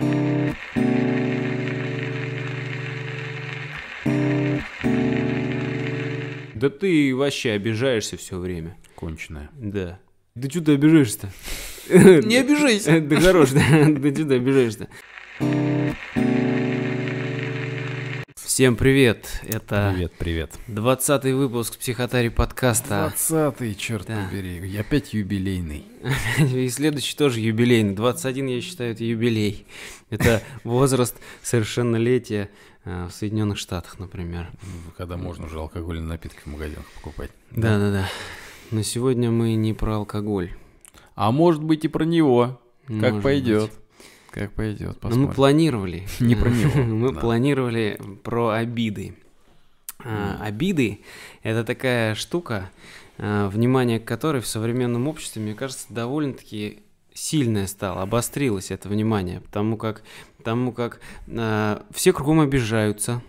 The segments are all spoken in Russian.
Да ты вообще обижаешься все время. Конченая. Да. Да что ты обижаешься-то? Не обижайся. Да хорош, да Да что ты обижаешься-то? Всем привет! Это привет, привет. 20 выпуск психотари подкаста. 20 черт да. побери. Я опять юбилейный. И следующий тоже юбилейный. 21, я считаю, это юбилей. Это возраст совершеннолетия э, в Соединенных Штатах, например. Ну, когда можно уже алкогольные напитки в магазинах покупать. Да, да, да. Но сегодня мы не про алкоголь. А может быть и про него. Как пойдет. Как пойдет, ну, посмотрим. Но мы планировали. Не про него. Мы планировали про обиды. А, обиды — это такая штука, а, внимание к которой в современном обществе, мне кажется, довольно-таки сильное стало, обострилось это внимание, потому как, потому как э, все кругом обижаются.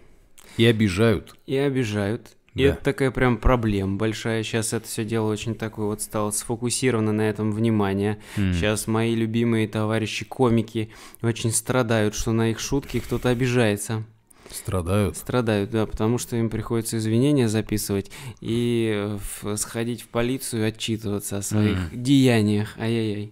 И обижают. И обижают. И да. это такая прям проблема большая. Сейчас это все дело очень такое вот стало сфокусировано на этом внимание. Mm. Сейчас мои любимые товарищи комики очень страдают, что на их шутки кто-то обижается. Страдают. Страдают, да, потому что им приходится извинения записывать и э, сходить в полицию отчитываться о своих mm. деяниях. Ай-яй-яй.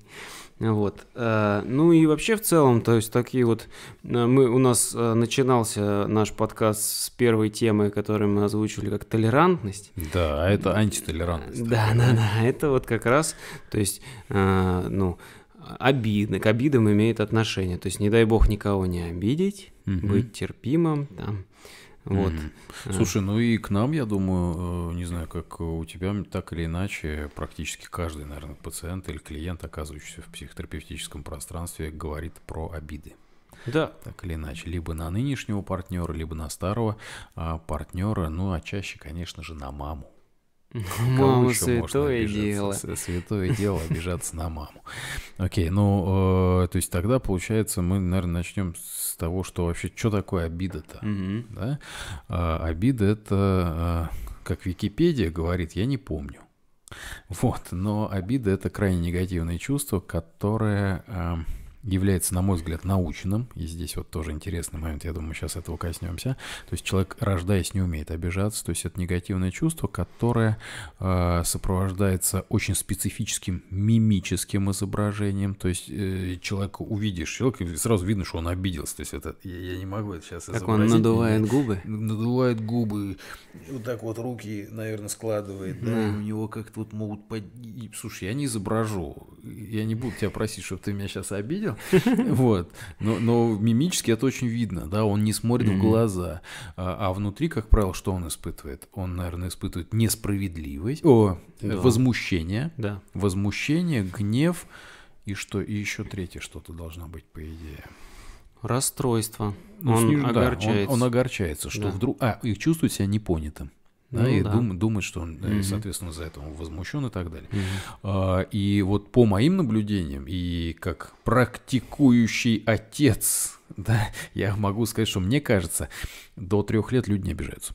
Вот. Э, ну и вообще в целом, то есть такие вот... Э, мы, у нас э, начинался наш подкаст с первой темы, которую мы озвучили как толерантность. Да, а это антитолерантность. Да, да, да. Это вот как раз, то есть, ну, обидно, к обидам имеет отношение. То есть, не дай бог никого не обидеть, быть терпимым, там, вот. Mm-hmm. Слушай, ну и к нам, я думаю, э, не знаю, как у тебя, так или иначе, практически каждый, наверное, пациент или клиент, оказывающийся в психотерапевтическом пространстве, говорит про обиды. Да. Так или иначе, либо на нынешнего партнера, либо на старого а, партнера, ну а чаще, конечно же, на маму. Мама, святое дело. Святое дело обижаться на маму. Окей, ну, э, то есть тогда, получается, мы, наверное, начнем с того, что вообще, что такое обида-то? А, обида — это, э, как Википедия говорит, я не помню. Вот, но обида — это крайне негативное чувство, которое эм, является, на мой взгляд, наученным, и здесь вот тоже интересный момент, я думаю, сейчас этого коснемся, то есть человек, рождаясь, не умеет обижаться, то есть это негативное чувство, которое э, сопровождается очень специфическим мимическим изображением, то есть э, человека увидишь, человек, сразу видно, что он обиделся, то есть это, я, я не могу это сейчас Как он надувает губы? Надувает губы, вот так вот руки, наверное, складывает, да, да. Ну, у него как-то вот могут... Под... Слушай, я не изображу, я не буду тебя просить, чтобы ты меня сейчас обидел, Вот. Но, но мимически это очень видно, да, он не смотрит mm-hmm. в глаза. А, а внутри, как правило, что он испытывает? Он, наверное, испытывает несправедливость, о, да. возмущение, да. возмущение, гнев и что, и еще третье что-то должно быть, по идее. Расстройство. Ну, он, сниж... огорчается. Да, он, он огорчается, что да. вдруг... А, и чувствует себя непонятым да, ну, и да. Дум, думает, что он, угу. соответственно, за это возмущен и так далее. Угу. А, и вот по моим наблюдениям, и как практикующий отец, да, я могу сказать, что мне кажется, до трех лет люди не обижаются.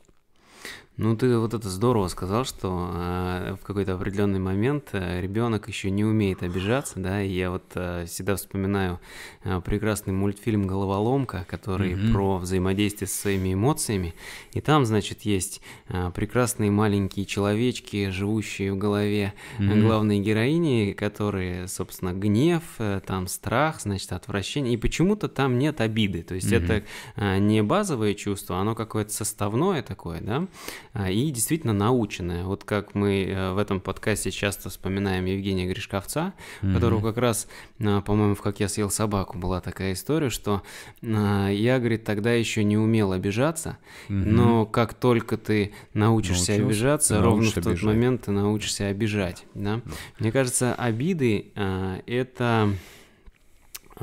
Ну, ты вот это здорово сказал, что э, в какой-то определенный момент э, ребенок еще не умеет обижаться, да, и я вот э, всегда вспоминаю э, прекрасный мультфильм Головоломка, который mm-hmm. про взаимодействие со своими эмоциями. И там, значит, есть э, прекрасные маленькие человечки, живущие в голове mm-hmm. Э, главной героини, которые, собственно, гнев, э, там страх, значит, отвращение. И почему-то там нет обиды. То есть mm-hmm. это э, не базовое чувство, оно какое-то составное такое, да а, и действительно наученная. Вот как мы э, в этом подкасте часто вспоминаем Евгения Гришковца, mm-hmm. которого как раз, а, по-моему, в «Как я съел собаку» была такая история, что а, я, говорит, тогда еще не умел обижаться, mm-hmm. но как только ты научишься Научился, обижаться, ровно в тот обижать. момент ты научишься обижать. Да? Mm-hmm. Мне кажется, обиды — это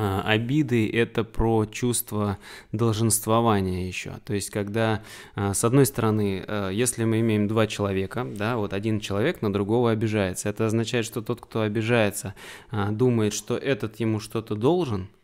а, обиды – это про чувство долженствования еще. То есть, когда, а, с одной стороны, э, если мы имеем два человека, да, вот один человек на другого обижается, это означает, что тот, кто обижается, а, думает, что этот ему что-то должен –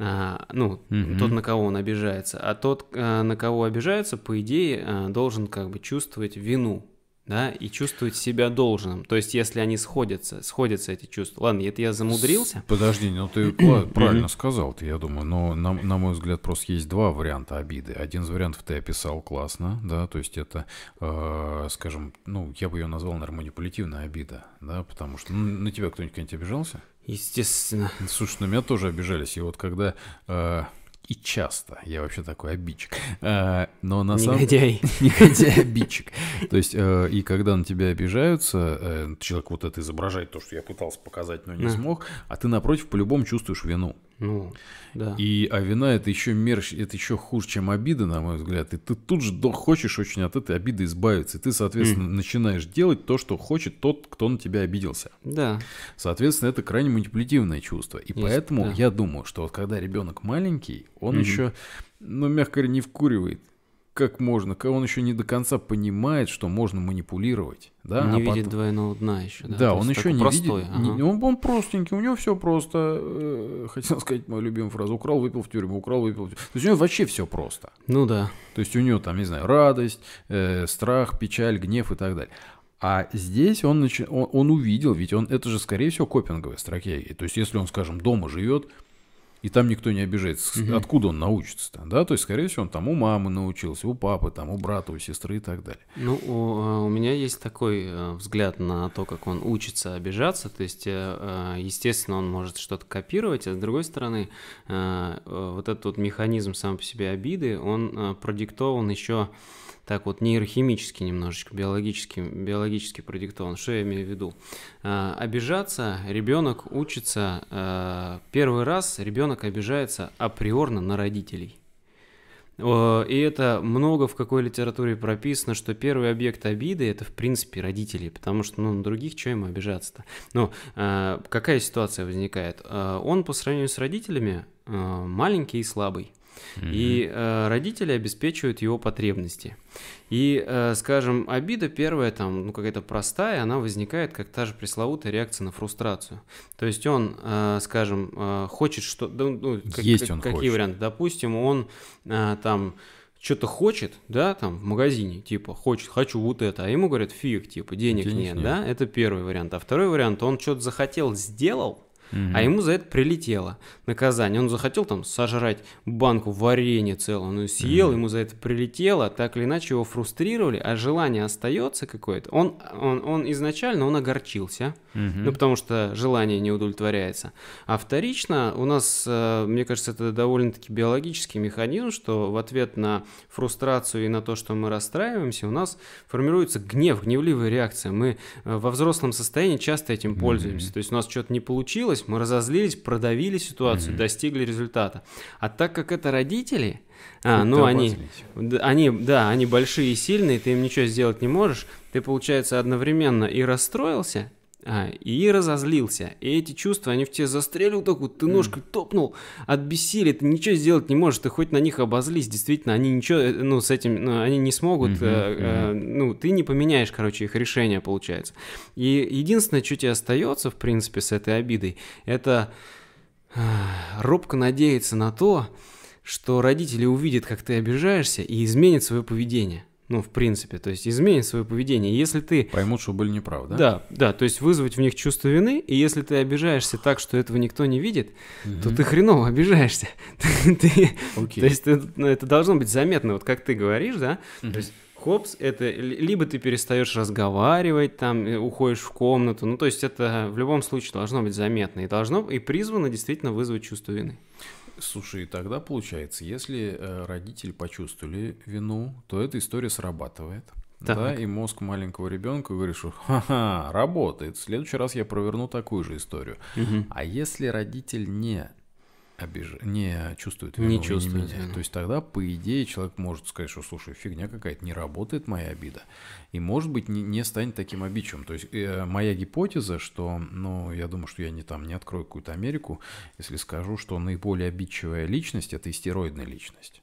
а, ну, mm тот, на кого он обижается, а тот, э, на кого обижается, по идее, э, должен как бы чувствовать вину да, и чувствует себя должным. То есть, если они сходятся, сходятся эти чувства. Ладно, это я замудрился. Подожди, ну ты правильно сказал, ты, я думаю, но на, на мой взгляд просто есть два варианта обиды. Один из вариантов ты описал классно, да, то есть это, э, скажем, ну я бы ее назвал, наверное, манипулятивная обида, да, потому что ну, на тебя кто-нибудь обижался? Естественно. Слушай, на меня тоже обижались. И вот когда э, и часто. Я вообще такой обидчик. Э, но на самом деле... Негодяй. обидчик. То есть, э, и когда на тебя обижаются, э, человек вот это изображает, то, что я пытался показать, но не смог, а ты напротив по-любому чувствуешь вину. Ну, да. И, а вина это еще мерч, это еще хуже, чем обида, на мой взгляд. И ты тут же хочешь очень от этой обиды избавиться. И ты, соответственно, mm. начинаешь делать то, что хочет тот, кто на тебя обиделся. Да. Соответственно, это крайне манипулятивное чувство. И Есть, поэтому да. я думаю, что вот когда ребенок маленький, он mm-hmm. еще, ну, мягко говоря, не вкуривает как можно, он еще не до конца понимает, что можно манипулировать. Да? Не а видит потом... двойного дна еще. Да, да он еще не простой, видит. Ага. Не, он, он простенький, у него все просто. Э, хотел сказать мою любимую фразу. Украл, выпил в тюрьму, украл, выпил в тюрьму. То есть у него вообще все просто. Ну да. То есть у него там, не знаю, радость, э, страх, печаль, гнев и так далее. А здесь он, начи... он, он увидел, ведь он это же, скорее всего, копинговая стратегия. То есть если он, скажем, дома живет, и там никто не обижается. Угу. Откуда он научится-то? Да, то есть, скорее всего, он там у мамы научился, у папы, там, у брата, у сестры и так далее. Ну, у, э, у меня есть такой э, взгляд на то, как он учится обижаться. То есть, э, естественно, он может что-то копировать, а с другой стороны, вот этот вот механизм сам по себе обиды, он продиктован еще так вот нейрохимически немножечко, биологически, биологически продиктован. Что я имею в виду? Э, обижаться ребенок учится, э, первый раз ребенок обижается априорно на родителей. И это много в какой литературе прописано, что первый объект обиды это в принципе родители, потому что ну, на других чего ему обижаться-то. Но а, какая ситуация возникает? Он по сравнению с родителями маленький и слабый. И э, родители обеспечивают его потребности. И, э, скажем, обида первая, там, ну, какая-то простая, она возникает как та же пресловутая реакция на фрустрацию. То есть он, э, скажем, э, хочет что... Да, ну, ну как, Есть он Какие хочет. варианты? Допустим, он э, там что-то хочет, да, там в магазине, типа, хочет, хочу вот это, а ему говорят, фиг, типа, денег, денег нет, нет, да, это первый вариант. А второй вариант, он что-то захотел, сделал, угу. а ему за это прилетело наказание. Он захотел там сожрать банку варенья целую, но ну, ее съел, угу. ему за это прилетело, так или иначе его фрустрировали, а желание остается какое-то. Он, он, он изначально, он огорчился, угу. ну потому что желание не удовлетворяется. А вторично у нас, э, мне кажется, это довольно-таки биологический механизм, что в ответ на фрустрацию и на то, что мы расстраиваемся, у нас формируется гнев, гневливая реакция. Мы э, во взрослом состоянии часто этим пользуемся. Mm-hmm. То есть у нас что-то не получилось, получилось, мы разозлились, продавили ситуацию, mm-hmm. достигли результата. А так как это родители, а, ну они, они, да, они большие и сильные, ты им ничего сделать не можешь, ты, получается, одновременно и расстроился, а, и разозлился. И эти чувства, они в тебе застрелил так вот, ты ножкой топнул от бессилия, ты ничего сделать не можешь, ты хоть на них обозлись, действительно, они ничего, э, ну, с этим, ну, они не смогут, э, э, ну, ты не поменяешь, короче, их решение, получается. И единственное, что тебе остается, в принципе, с этой обидой, это э, робко надеяться на то, что родители увидят, как ты обижаешься, и изменят свое поведение ну, в принципе, то есть изменят свое поведение. Если ты... Поймут, что были неправы, да? Да, да, то есть вызвать в них чувство вины, и если ты обижаешься так, что этого никто не видит, угу. то ты хреново обижаешься. ты, okay. То есть ты, ну, это должно быть заметно, вот как ты говоришь, да? Угу. То есть хопс, это либо ты перестаешь разговаривать, там, уходишь в комнату, ну, то есть это в любом случае должно быть заметно и должно, и призвано действительно вызвать чувство вины. Слушай, тогда получается, если э, родители почувствовали вину, то эта история срабатывает. Так. Да, и мозг маленького ребенка говорит, что ха-ха, работает. В следующий раз я проверну такую же историю. Угу. А если родитель не обиж... не чувствует вину. Не чувствует. вину. То есть тогда, по идее, человек может сказать, что, слушай, фигня какая-то, не работает моя обида. И, может быть, не, не станет таким обидчивым. То есть э, моя гипотеза, что, ну, я думаю, что я не там, не открою какую-то Америку, если скажу, что наиболее обидчивая личность – это истероидная личность.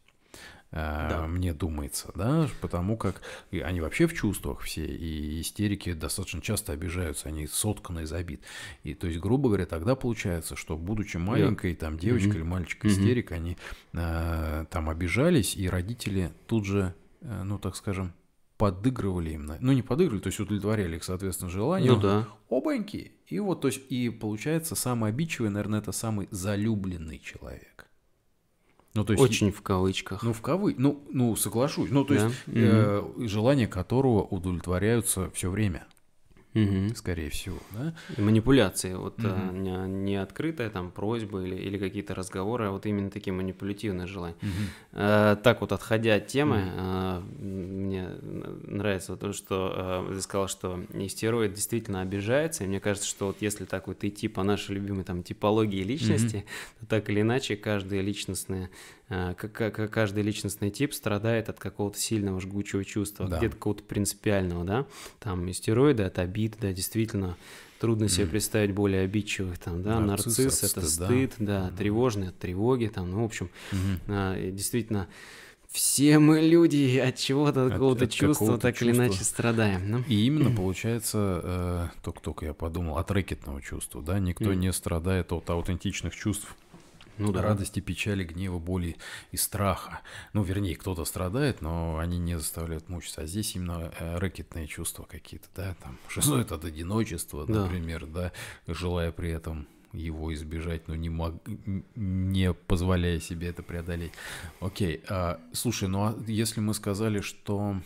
Э, да. мне думается, да, потому как они вообще в чувствах все, и истерики достаточно часто обижаются, они сотканы из обид. И то есть, грубо говоря, тогда получается, что будучи маленькой, там девочка mm-hmm. или мальчик истерик, mm-hmm. они э, там обижались, и родители тут же, э, ну так скажем, подыгрывали им, ну не подыгрывали, то есть удовлетворяли их, соответственно, желания. Ну да. Обаньки. И вот, то есть, и получается, самый обидчивый, наверное, это самый залюбленный человек. Ну, то есть, Очень в кавычках. Ну, в кавы, Ну, ну, соглашусь. Ну, то да? есть, mm-hmm. э, желания которого удовлетворяются все время угу. скорее всего. Да? И манипуляции, вот угу. а, не, не открытая там просьба или, или какие-то разговоры, а вот именно такие манипулятивные желания. Угу. А, так вот, отходя от темы, угу. а, мне нравится то, что а, ты сказал, что истероид действительно обижается, и мне кажется, что вот если так вот идти по нашей любимой там типологии личности, угу. то так или иначе каждый личностный как каждый личностный тип страдает от какого-то сильного жгучего чувства, да. где-то какого-то принципиального, да, там истероиды от обиды, обид, да, действительно, трудно себе представить более обидчивых, там, да, нарцисс, нарцисс это стыд, стыд да, mm. тревожный, от тревоги, там, ну, в общем, mm-hmm. а, действительно, все мы люди от чего-то, от какого-то от чувства, какого так чувства. или иначе страдаем. Ну? И именно получается, э, только-только я подумал, от рэкетного чувства, да, никто mm. не страдает от аутентичных чувств ну, да. радости, печали, гнева, боли и страха. Ну, вернее, кто-то страдает, но они не заставляют мучиться. А здесь именно э, рэкетные чувства какие-то, да, там, шизоид от одиночества, да. например, да, желая при этом его избежать, но не, мог, не позволяя себе это преодолеть. Окей, а, слушай, ну а если мы сказали, что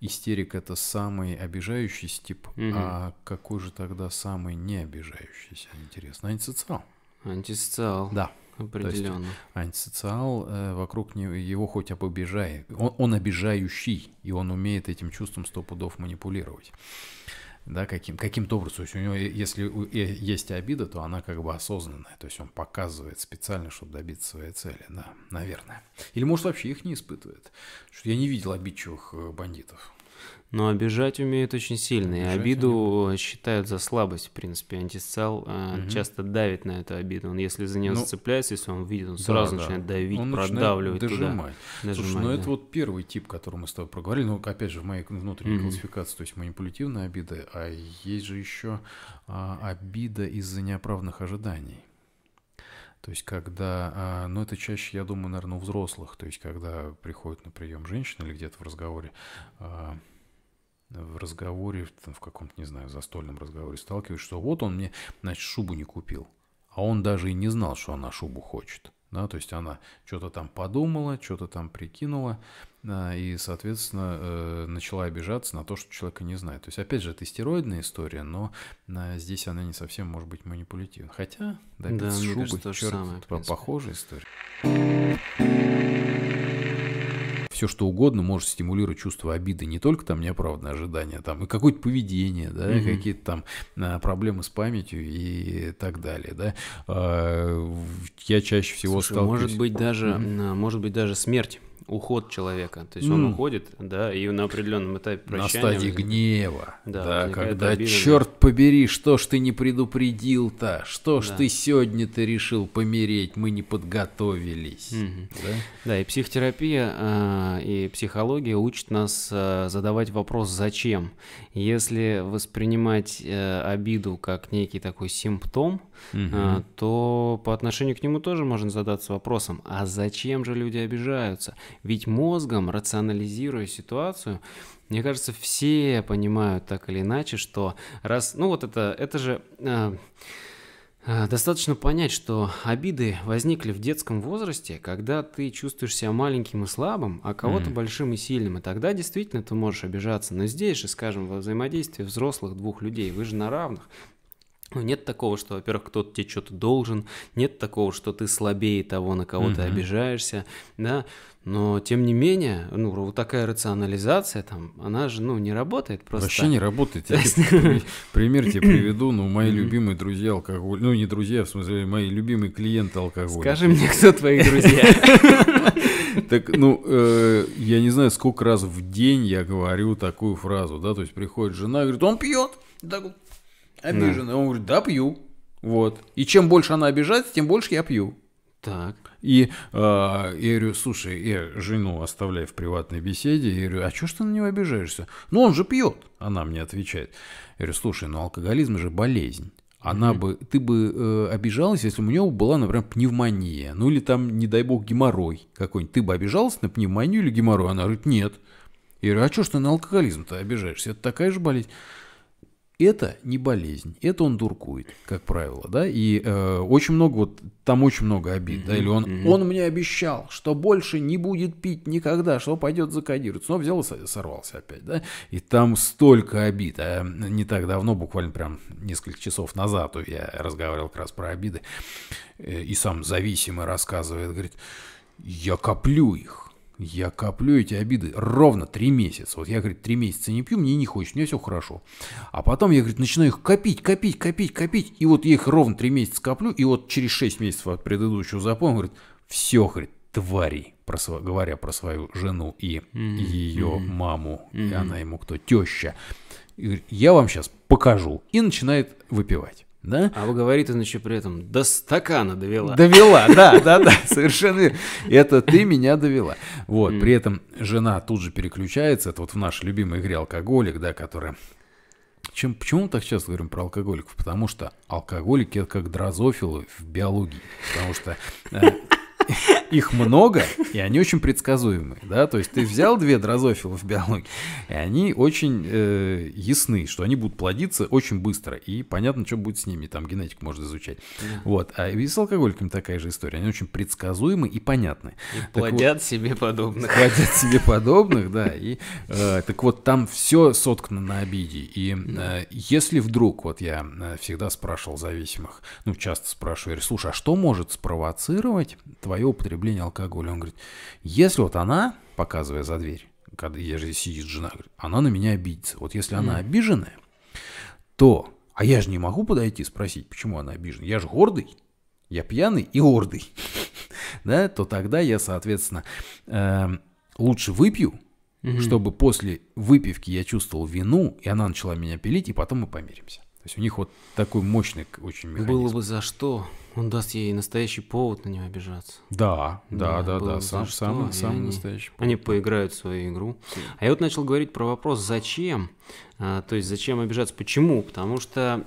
истерик это самый обижающийся тип, угу. а какой же тогда самый а не обижающийся? Интересно, антисоциал. Антисоциал. Да. Определенно. Есть, антисоциал, э, вокруг него, его хоть обижай. Он, он обижающий, и он умеет этим чувством сто пудов манипулировать. Да, каким, каким-то образом. То есть у него, э, если э, есть обида, то она как бы осознанная. То есть он показывает специально, чтобы добиться своей цели. Да, наверное. Или может вообще их не испытывает. Что я не видел обидчивых э, бандитов. Но обижать умеют очень сильно, и обиду умеют. считают за слабость, в принципе. Антисоциал э, угу. часто давит на эту обиду. Он, если за нее ну, зацепляется, если он видит, он да, сразу да, начинает давить, он продавливать начинает дожимать. туда. Дожимать. Слушай, ну да. это вот первый тип, который мы с тобой проговорили. Ну, опять же, в моей внутренней угу. классификации, то есть манипулятивные обиды, а есть же еще а, обида из-за неоправданных ожиданий. То есть, когда, а, ну это чаще, я думаю, наверное, у взрослых, то есть, когда приходит на прием женщина или где-то в разговоре, а, в разговоре, в каком-то, не знаю, застольном разговоре сталкиваюсь, что вот он мне, значит, шубу не купил, а он даже и не знал, что она шубу хочет. Да, то есть она что-то там подумала, что-то там прикинула, а, и, соответственно, э, начала обижаться на то, что человека не знает. То есть, опять же, это стероидная история, но а, здесь она не совсем может быть манипулятивна. Хотя, да, да шубы, кажется, черт, же самое, похожая история. Все что угодно может стимулировать чувство обиды, не только там неоправданное ожидание, там и какое-то поведение, да, угу. какие-то там а, проблемы с памятью и так далее, да. Я чаще всего Слушай, сталкиваюсь. Может быть даже, может быть даже смерть уход человека. То есть mm. он уходит, да, и на определенном этапе прощания... На стадии гнева. Да, да когда, черт да. побери, что ж ты не предупредил-то? Что ж да. ты сегодня-то решил помереть? Мы не подготовились. Mm-hmm. Да? да, и психотерапия, а, и психология учат нас а, задавать вопрос «зачем?». Если воспринимать э, обиду как некий такой симптом, угу. то по отношению к нему тоже можно задаться вопросом, а зачем же люди обижаются? Ведь мозгом, рационализируя ситуацию, мне кажется, все понимают так или иначе, что раз, ну вот это, это же... Э, Достаточно понять, что обиды возникли в детском возрасте, когда ты чувствуешь себя маленьким и слабым, а кого-то mm. большим и сильным, и тогда действительно ты можешь обижаться. Но здесь же, скажем, во взаимодействии взрослых двух людей, вы же на равных, ну, нет такого, что, во-первых, кто-то тебе что-то должен, нет такого, что ты слабее того, на кого mm-hmm. ты обижаешься, да, но тем не менее, ну, вот такая рационализация там, она же, ну, не работает просто. Вообще не работает. Я тебе, пример тебе приведу, ну, мои любимые друзья алкоголь, ну, не друзья, в смысле, мои любимые клиенты алкоголь. Скажи мне, кто твои друзья. Так, ну, э, я не знаю, сколько раз в день я говорю такую фразу, да, то есть приходит жена, говорит, он пьет, да, Обиженный. Да. Он говорит, да, пью. Вот. И чем больше она обижается, тем больше я пью. Так. И э, я говорю, слушай, я жену оставляю в приватной беседе. Я говорю, а что ж ты на него обижаешься? Ну, он же пьет, она мне отвечает. Я говорю, слушай, ну алкоголизм же болезнь. Она бы, ты бы э, обижалась, если у него была, например, пневмония, ну или там, не дай бог, геморрой какой-нибудь. Ты бы обижалась на пневмонию или геморрой? Она говорит, нет. Я говорю, а что ж ты на алкоголизм-то обижаешься? Это такая же болезнь это не болезнь, это он дуркует, как правило, да, и э, очень много, вот там очень много обид, да, или он, он мне обещал, что больше не будет пить никогда, что пойдет закодировать, но взял и сорвался опять, да, и там столько обид, а не так давно, буквально прям несколько часов назад я разговаривал как раз про обиды, э, и сам зависимый рассказывает, говорит, я коплю их, я коплю эти обиды ровно три месяца. Вот я, говорит, три месяца не пью, мне не хочется, у меня все хорошо. А потом я, говорит, начинаю их копить, копить, копить, копить. И вот я их ровно три месяца коплю, и вот через шесть месяцев от предыдущего запоя, говорит, все, говорит, твари, про, говоря про свою жену и mm-hmm. ее mm-hmm. маму, mm-hmm. и она ему кто, теща. И говорит, я вам сейчас покажу. И начинает выпивать да? А вы говорит значит, при этом до стакана довела. Довела, да, да, да, совершенно Это ты меня довела. Вот, при этом жена тут же переключается, это вот в нашей любимой игре алкоголик, да, которая чем, почему мы так часто говорим про алкоголиков? Потому что алкоголики это как дрозофилы в биологии. Потому что э, их много, и они очень предсказуемые, да, то есть ты взял две дрозофилы в биологии, и они очень э, ясны, что они будут плодиться очень быстро, и понятно, что будет с ними, там генетик можно изучать, да. вот, а и с алкоголиками такая же история, они очень предсказуемы и понятны. И так плодят вот, себе подобных. Плодят себе подобных, да, и э, так вот там все соткано на обиде, и э, если вдруг, вот я э, всегда спрашивал зависимых, ну, часто спрашиваю, слушай, а что может спровоцировать твоя свое употребление алкоголя. Он говорит, если вот она, показывая за дверь, когда я же сидит жена, говорит, она на меня обидится. Вот если она обиженная, то, а я же не могу подойти и спросить, почему она обижена. Я же гордый, я пьяный и гордый, да, то тогда я, соответственно, эм, лучше выпью, чтобы после выпивки я чувствовал вину, и она начала меня пилить, и потом мы помиримся есть у них вот такой мощный очень механизм. Было бы за что. Он даст ей настоящий повод на него обижаться. Да, да, да, да. да. Сам, сам, сам они, настоящий повод. Они поиграют в свою игру. А я вот начал говорить про вопрос «зачем?». А, то есть зачем обижаться? Почему? Потому что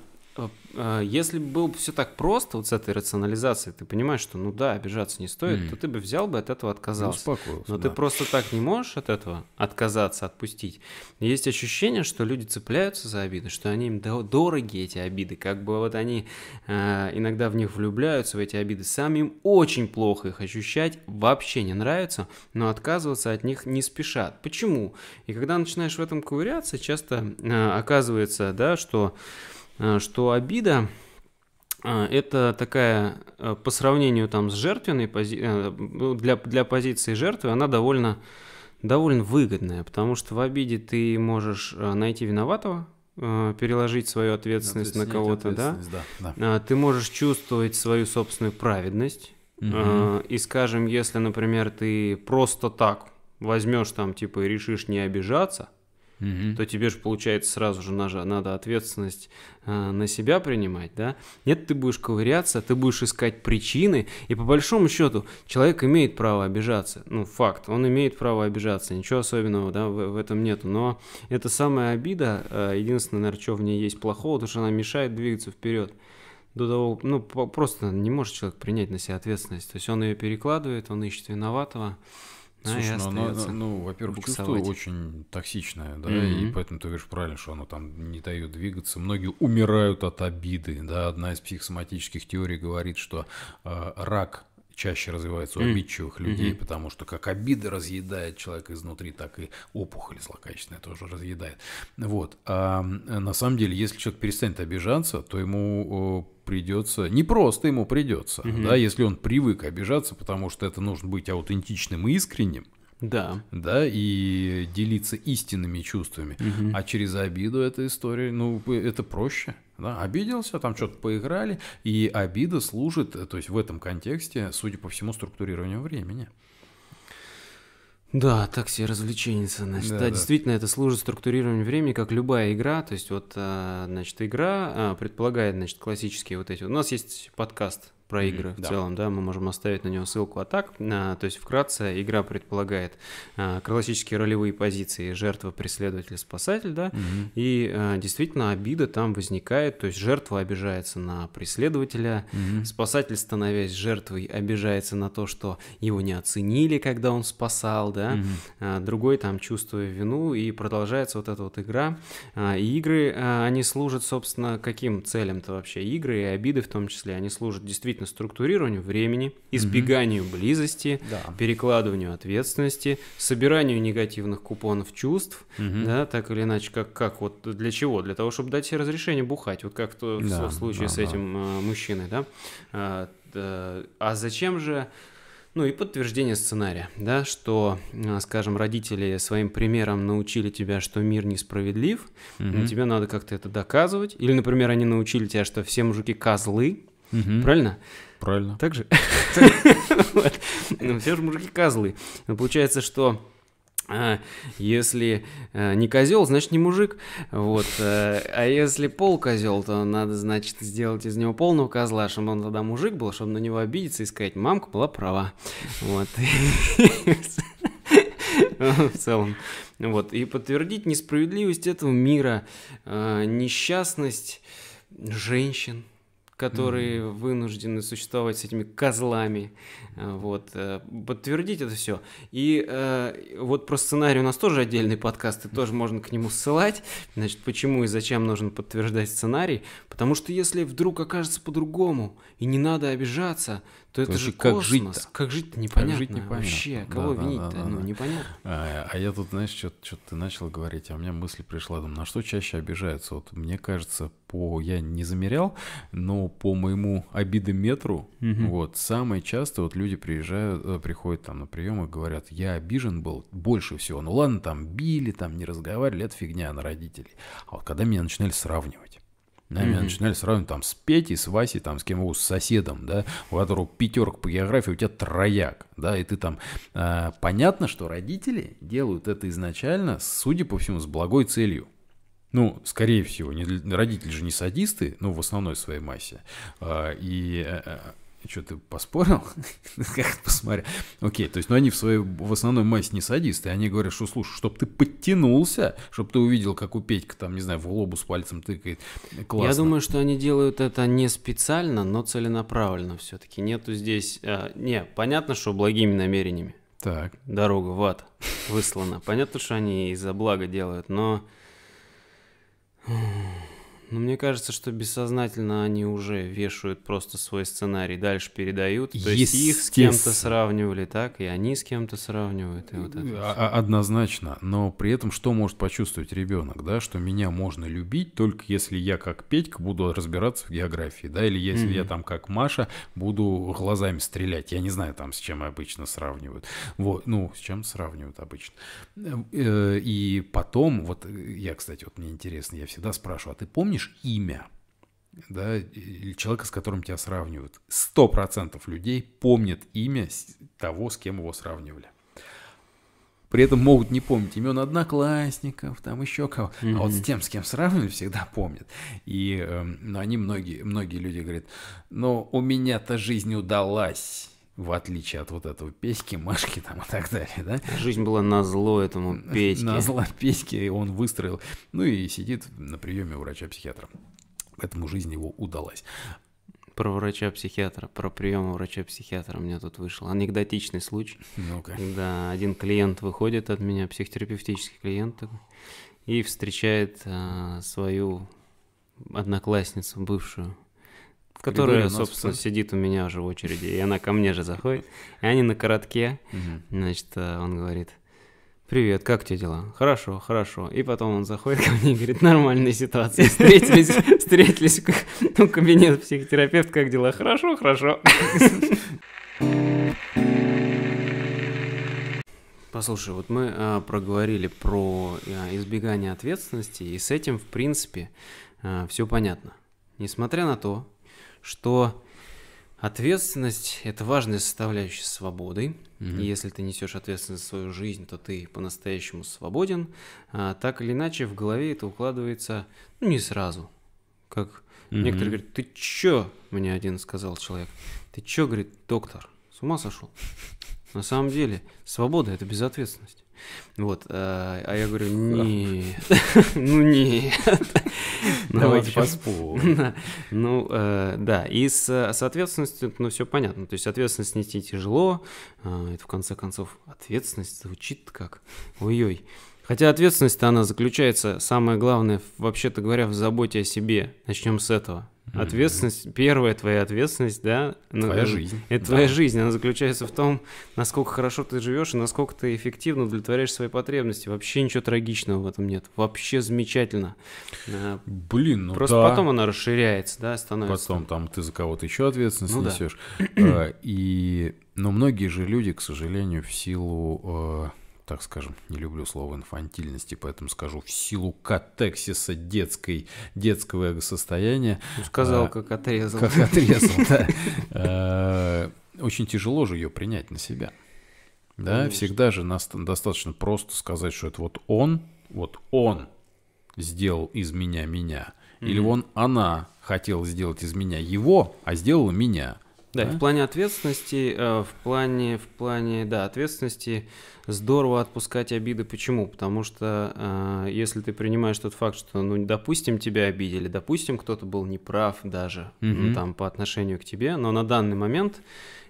а, если бы было все так просто, вот с этой рационализацией, ты понимаешь, что ну да, обижаться не стоит, mm. то ты бы взял бы от этого отказался. успокоился, Но да. ты просто так не можешь от этого отказаться, отпустить. Есть ощущение, что люди цепляются за обиды, что они им дороги эти обиды, как бы вот они э, иногда в них влюбляются, в эти обиды. Самим очень плохо их ощущать, вообще не нравится, но отказываться от них не спешат. Почему? И когда начинаешь в этом ковыряться, часто э, оказывается, да, Что Э, что обида э, это такая э, по сравнению там с жертвенной пози... для, для позиции жертвы она довольно довольно выгодная, потому что в обиде ты можешь найти виноватого, переложить свою ответственность на кого-то, да? Да, да. Ты можешь чувствовать свою собственную праведность. Угу. И скажем, если, например, ты просто так возьмешь там типа и решишь не обижаться, угу. то тебе же, получается, сразу же надо ответственность э, на себя принимать, да? Нет, ты будешь ковыряться, ты будешь искать причины, и по большому счету человек имеет право обижаться, ну, факт, он имеет право обижаться, ничего особенного, да, в, в этом нету, но это самая обида, э, единственное, наверное, что в ней есть плохого, то, что она мешает двигаться вперед до того, ну, просто не может человек принять на себя ответственность. То есть он ее перекладывает, он ищет виноватого, ну, Слушай, ну, она, ну, ну во-первых, буксовать. чувство очень токсичное, да, mm-hmm. и поэтому ты говоришь правильно, что оно там не дает двигаться. Многие умирают от обиды, да. Одна из психосоматических теорий говорит, что э, рак чаще развивается у обидчивых mm-hmm. людей, потому что как обиды разъедает человека изнутри, так и опухоль злокачественная тоже разъедает. Вот. А на самом деле, если человек перестанет обижаться, то ему придется, не просто ему придется, угу. да, если он привык обижаться, потому что это нужно быть аутентичным и искренним. Да. Да, и делиться истинными чувствами. Угу. А через обиду эта история, ну, это проще. Да, обиделся, там что-то поиграли, и обида служит, э, то есть в этом контексте, судя по всему, структурированию времени. Да, такси развлечений, значит. Да, да, да, действительно, это служит структурированию времени, как любая игра. То есть, вот, а, значит, игра а, предполагает, значит, классические вот эти. У нас есть подкаст про игры mm, в да. целом, да, мы можем оставить на него ссылку. А так, а, то есть вкратце, игра предполагает а, классические ролевые позиции жертва, преследователь, спасатель, да, mm-hmm. и а, действительно обида там возникает, то есть жертва обижается на преследователя, mm-hmm. спасатель, становясь жертвой, обижается на то, что его не оценили, когда он спасал, да, mm-hmm. а, другой там чувствуя вину, и продолжается вот эта вот игра. А, и игры, а, они служат, собственно, каким целям-то вообще? Игры и обиды в том числе, они служат действительно учить на структурированию времени, избеганию угу. близости, да. перекладыванию ответственности, собиранию негативных купонов чувств, угу. да, так или иначе, как, как вот для чего? Для того, чтобы дать себе разрешение бухать, вот как то да, в случае да, с этим да. Э, мужчиной, да? А, а зачем же ну и подтверждение сценария, да, что, э, скажем, родители своим примером научили тебя, что мир несправедлив, угу. Mm -hmm. тебе надо как-то это доказывать. Или, например, они научили тебя, что все мужики козлы, Угу. Правильно? Правильно. Так же? Ну, все же мужики козлы. Получается, что а, если а, не козел, значит не мужик. Вот. А, а если пол козел, то надо, значит, сделать из него полного козла, чтобы он тогда мужик был, чтобы на него обидеться и сказать, мамка была права. Вот. В целом. Вот. И подтвердить несправедливость этого мира, несчастность женщин, которые mm. вынуждены существовать с этими козлами, э, вот, э, подтвердить это все. И э, вот про сценарий у нас тоже отдельный подкаст, и тоже можно к нему ссылать, значит, почему и зачем нужно подтверждать сценарий, потому что если вдруг окажется по-другому, и не надо обижаться, то это же как космос. Жить как жить-то непонятно, жить непонятно. вообще. Да, кого да, винить-то? Да, да, ну, да. непонятно. А, а я тут, знаешь, что-то ты начал говорить, а у меня мысль пришла, думаю, на что чаще обижаются? Вот мне кажется, по... Я не замерял, но по моему обидометру, угу. вот, самое часто вот люди приезжают, э, приходят там на прием и говорят, я обижен был больше всего. Ну ладно, там били, там не разговаривали, это фигня на родителей. А вот когда меня начинали сравнивать, да, mm-hmm. Меня начинали сравнивать там с Петей, с Васей, там с кем его, с соседом, да, у которого пятерка по географии, у тебя трояк, да, и ты там... Э, понятно, что родители делают это изначально, судя по всему, с благой целью. Ну, скорее всего, не, родители же не садисты, ну, в основной своей массе. Э, и э, и что, ты поспорил? как посмотри. Окей, то есть, ну они в своей, в основной массе не садисты. Они говорят, что слушай, чтобы ты подтянулся, чтобы ты увидел, как у Петька там, не знаю, в лобу с пальцем тыкает. Классно. Я думаю, что они делают это не специально, но целенаправленно все-таки. Нету здесь... Э, не, понятно, что благими намерениями. Так. Дорога в ад выслана. Понятно, что они из-за блага делают, но... Ну, мне кажется, что бессознательно они уже вешают просто свой сценарий, дальше передают. То есть их с кем-то сравнивали, так, и они с кем-то сравнивают. И вот это а, а, Однозначно. Но при этом что может почувствовать ребенок, да, что меня можно любить только если я как Петька буду разбираться в географии, да, или если mm-hmm. я там как Маша буду глазами стрелять. Я не знаю там, с чем обычно сравнивают. Вот, ну, с чем сравнивают обычно. Э, э, и потом, вот э, я, кстати, вот мне интересно, я всегда спрашиваю, а ты помнишь, помнишь имя, да, человека, с которым тебя сравнивают. сто процентов людей помнят имя того, с кем его сравнивали. При этом могут не помнить имен одноклассников, там еще кого. Mm-hmm. А вот с тем, с кем сравнивали, всегда помнят. И э, ну, они многие, многие люди говорят, но «Ну, у меня-то жизнь удалась в отличие от вот этого Песьки, Машки там и так далее, да? Жизнь была на зло этому Пеське. На зло Пеське он выстроил, ну и сидит на приеме у врача-психиатра. Поэтому жизнь его удалась. Про врача-психиатра, про прием врача-психиатра у меня тут вышел. Анекдотичный случай. Ну-ка. Когда один клиент выходит от меня, психотерапевтический клиент такой, и встречает а, свою одноклассницу бывшую в которой, нас... собственно, сидит у меня уже в очереди, и она ко мне же заходит, и они на коротке, значит, э, он говорит, привет, как тебе дела? Хорошо, хорошо. И потом он заходит ко мне и говорит, нормальная ситуация, встретились, встретились, в ну, кабинет психотерапевт, как дела? Хорошо, хорошо. Послушай, вот мы а, проговорили про а, избегание ответственности, и с этим, в принципе, а, все понятно. Несмотря на то, что ответственность – это важная составляющая свободы. Mm-hmm. И если ты несешь ответственность за свою жизнь, то ты по-настоящему свободен. А, так или иначе, в голове это укладывается ну, не сразу. Как mm-hmm. некоторые говорят, ты чё? Мне один сказал человек. Ты чё, говорит, доктор, с ума сошел? На самом деле, свобода – это безответственность. Вот. Э, а я говорю, нет, ну нет. Ну, Давайте поспорим. Ну, э, да, и с э, ответственностью, ну, все понятно. То есть ответственность нести тяжело, а, это в конце концов ответственность звучит как ой-ой. Хотя ответственность она заключается, самое главное, вообще-то говоря, в заботе о себе. Начнем с этого. Ответственность, первая твоя ответственность, да? Твоя ну, жизнь. Это да. твоя жизнь, она заключается в том, насколько хорошо ты живешь и насколько ты эффективно удовлетворяешь свои потребности. Вообще ничего трагичного в этом нет. Вообще замечательно. Э, Блин, ну Просто да. потом она расширяется, да, становится. Потом там ты за кого-то еще ответственность ну, несешь. Да. Э, и... Но ну, многие же люди, к сожалению, в силу э, так скажем, не люблю слово инфантильности, поэтому скажу, в силу катексиса детской, детского эго-состояния. Ну, сказал, а, как отрезал. Как отрезал, да. А, очень тяжело же ее принять на себя. Да, всегда же нас достаточно просто сказать, что это вот он, вот он сделал из меня меня. Или он, она хотела сделать из меня его, а сделала меня. Да, да? в плане ответственности, э, в плане, в плане, да, ответственности здорово отпускать обиды. Почему? Потому что э, если ты принимаешь тот факт, что, ну, допустим, тебя обидели, допустим, кто-то был неправ даже Mm -hmm. ну, там по отношению к тебе, но на данный момент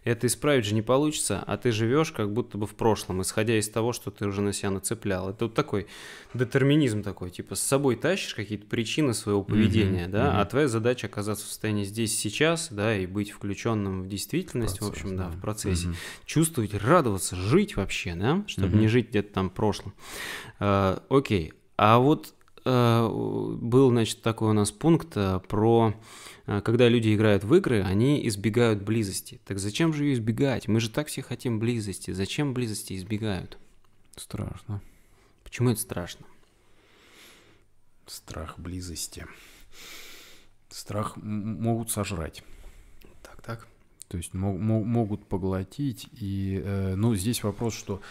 это исправить же не получится, а ты живешь как будто бы в прошлом, исходя из того, что ты уже на себя нацеплял. Это вот такой детерминизм такой, типа с собой тащишь какие-то причины своего поведения, mm-hmm, да, mm-hmm. а твоя задача оказаться в состоянии здесь сейчас, да, и быть включенным в действительность, Процесс, в общем, да, да в процессе, mm-hmm. чувствовать, радоваться, жить вообще, да, чтобы mm-hmm. не жить где-то там в прошлом. Э, окей, а вот Э, был, значит, такой у нас пункт э, про, э, когда люди играют в игры, они избегают близости. Так зачем же ее избегать? Мы же так все хотим близости. Зачем близости избегают? Страшно. Почему это страшно? Страх близости. Страх могут сожрать. Так, так. То есть могут поглотить. И, э, ну, здесь вопрос, что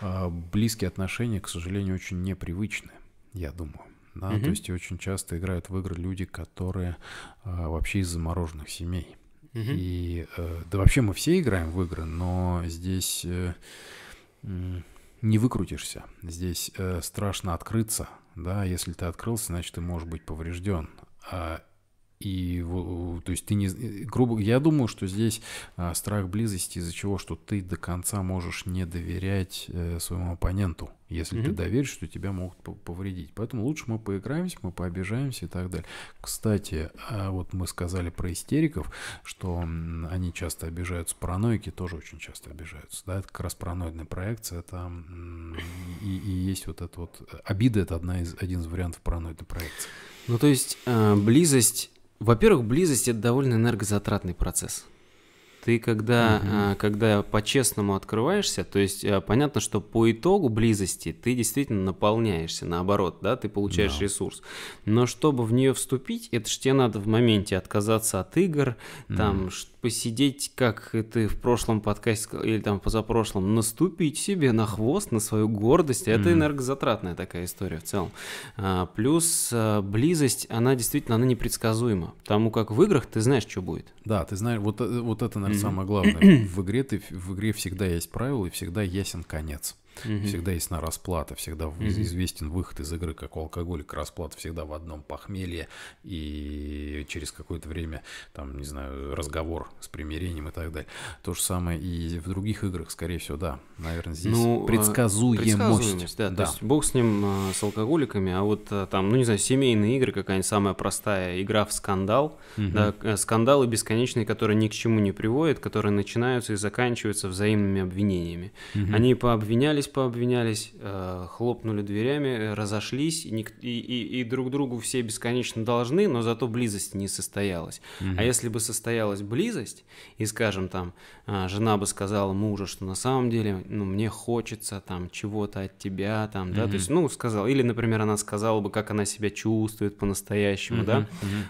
э, близкие отношения, к сожалению, очень непривычны, я думаю. Да? Угу. То есть очень часто играют в игры люди, которые а, вообще из замороженных семей. Угу. И э, да вообще мы все играем в игры, но здесь э, не выкрутишься. Здесь э, страшно открыться. Да, если ты открылся, значит ты можешь быть поврежден. А, и то есть ты не э, грубо я думаю что здесь а, страх близости из-за чего что ты до конца можешь не доверять э, своему оппоненту если угу. ты доверишь, что тебя могут повредить. Поэтому лучше мы поиграемся, мы пообижаемся и так далее. Кстати, а вот мы сказали про истериков, что они часто обижаются, параноики тоже очень часто обижаются. Да? Это как раз параноидная проекция, это и, и есть вот это вот... Обида — это одна из, один из вариантов параноидной проекции. Ну то есть э, близость... Во-первых, близость — это довольно энергозатратный процесс. Ты когда, угу. когда по-честному открываешься, то есть э, понятно, что по итогу близости ты действительно наполняешься, наоборот, да, ты получаешь да. ресурс. Но чтобы в нее вступить, это ж тебе надо в моменте отказаться от игр, угу. там посидеть, как ты в прошлом подкасте или там позапрошлом, наступить себе на хвост, на свою гордость. Это угу. энергозатратная такая история в целом. А, плюс э, близость, она действительно, она непредсказуема, потому как в играх ты знаешь, что будет. Да, ты знаешь, вот, э, вот это, наверное, самое главное. В игре, ты, в игре всегда есть правила и всегда ясен конец. Угу. Всегда на расплата, всегда угу. известен выход из игры, как у алкоголика. Расплата всегда в одном похмелье и через какое-то время, там, не знаю, разговор с примирением и так далее. То же самое и в других играх, скорее всего, да. Наверное, здесь ну, а, предсказуемость. предсказуемость да, да. То есть бог с ним, а, с алкоголиками, а вот а, там, ну, не знаю, семейные игры, какая-нибудь самая простая игра в скандал, угу. да, э, скандалы бесконечные, которые ни к чему не приводят, которые начинаются и заканчиваются взаимными обвинениями. Угу. Они пообвинялись поругались, пообвинялись, э, хлопнули дверями, э, разошлись, и, и, и, и друг другу все бесконечно должны, но зато близость не состоялась. Угу. А если бы состоялась близость, и, скажем, там, э, жена бы сказала мужу, что на самом деле, ну, мне хочется там чего-то от тебя, там, да, то есть, ну, сказал, или, например, она сказала бы, как она себя чувствует по-настоящему, угу. да, угу.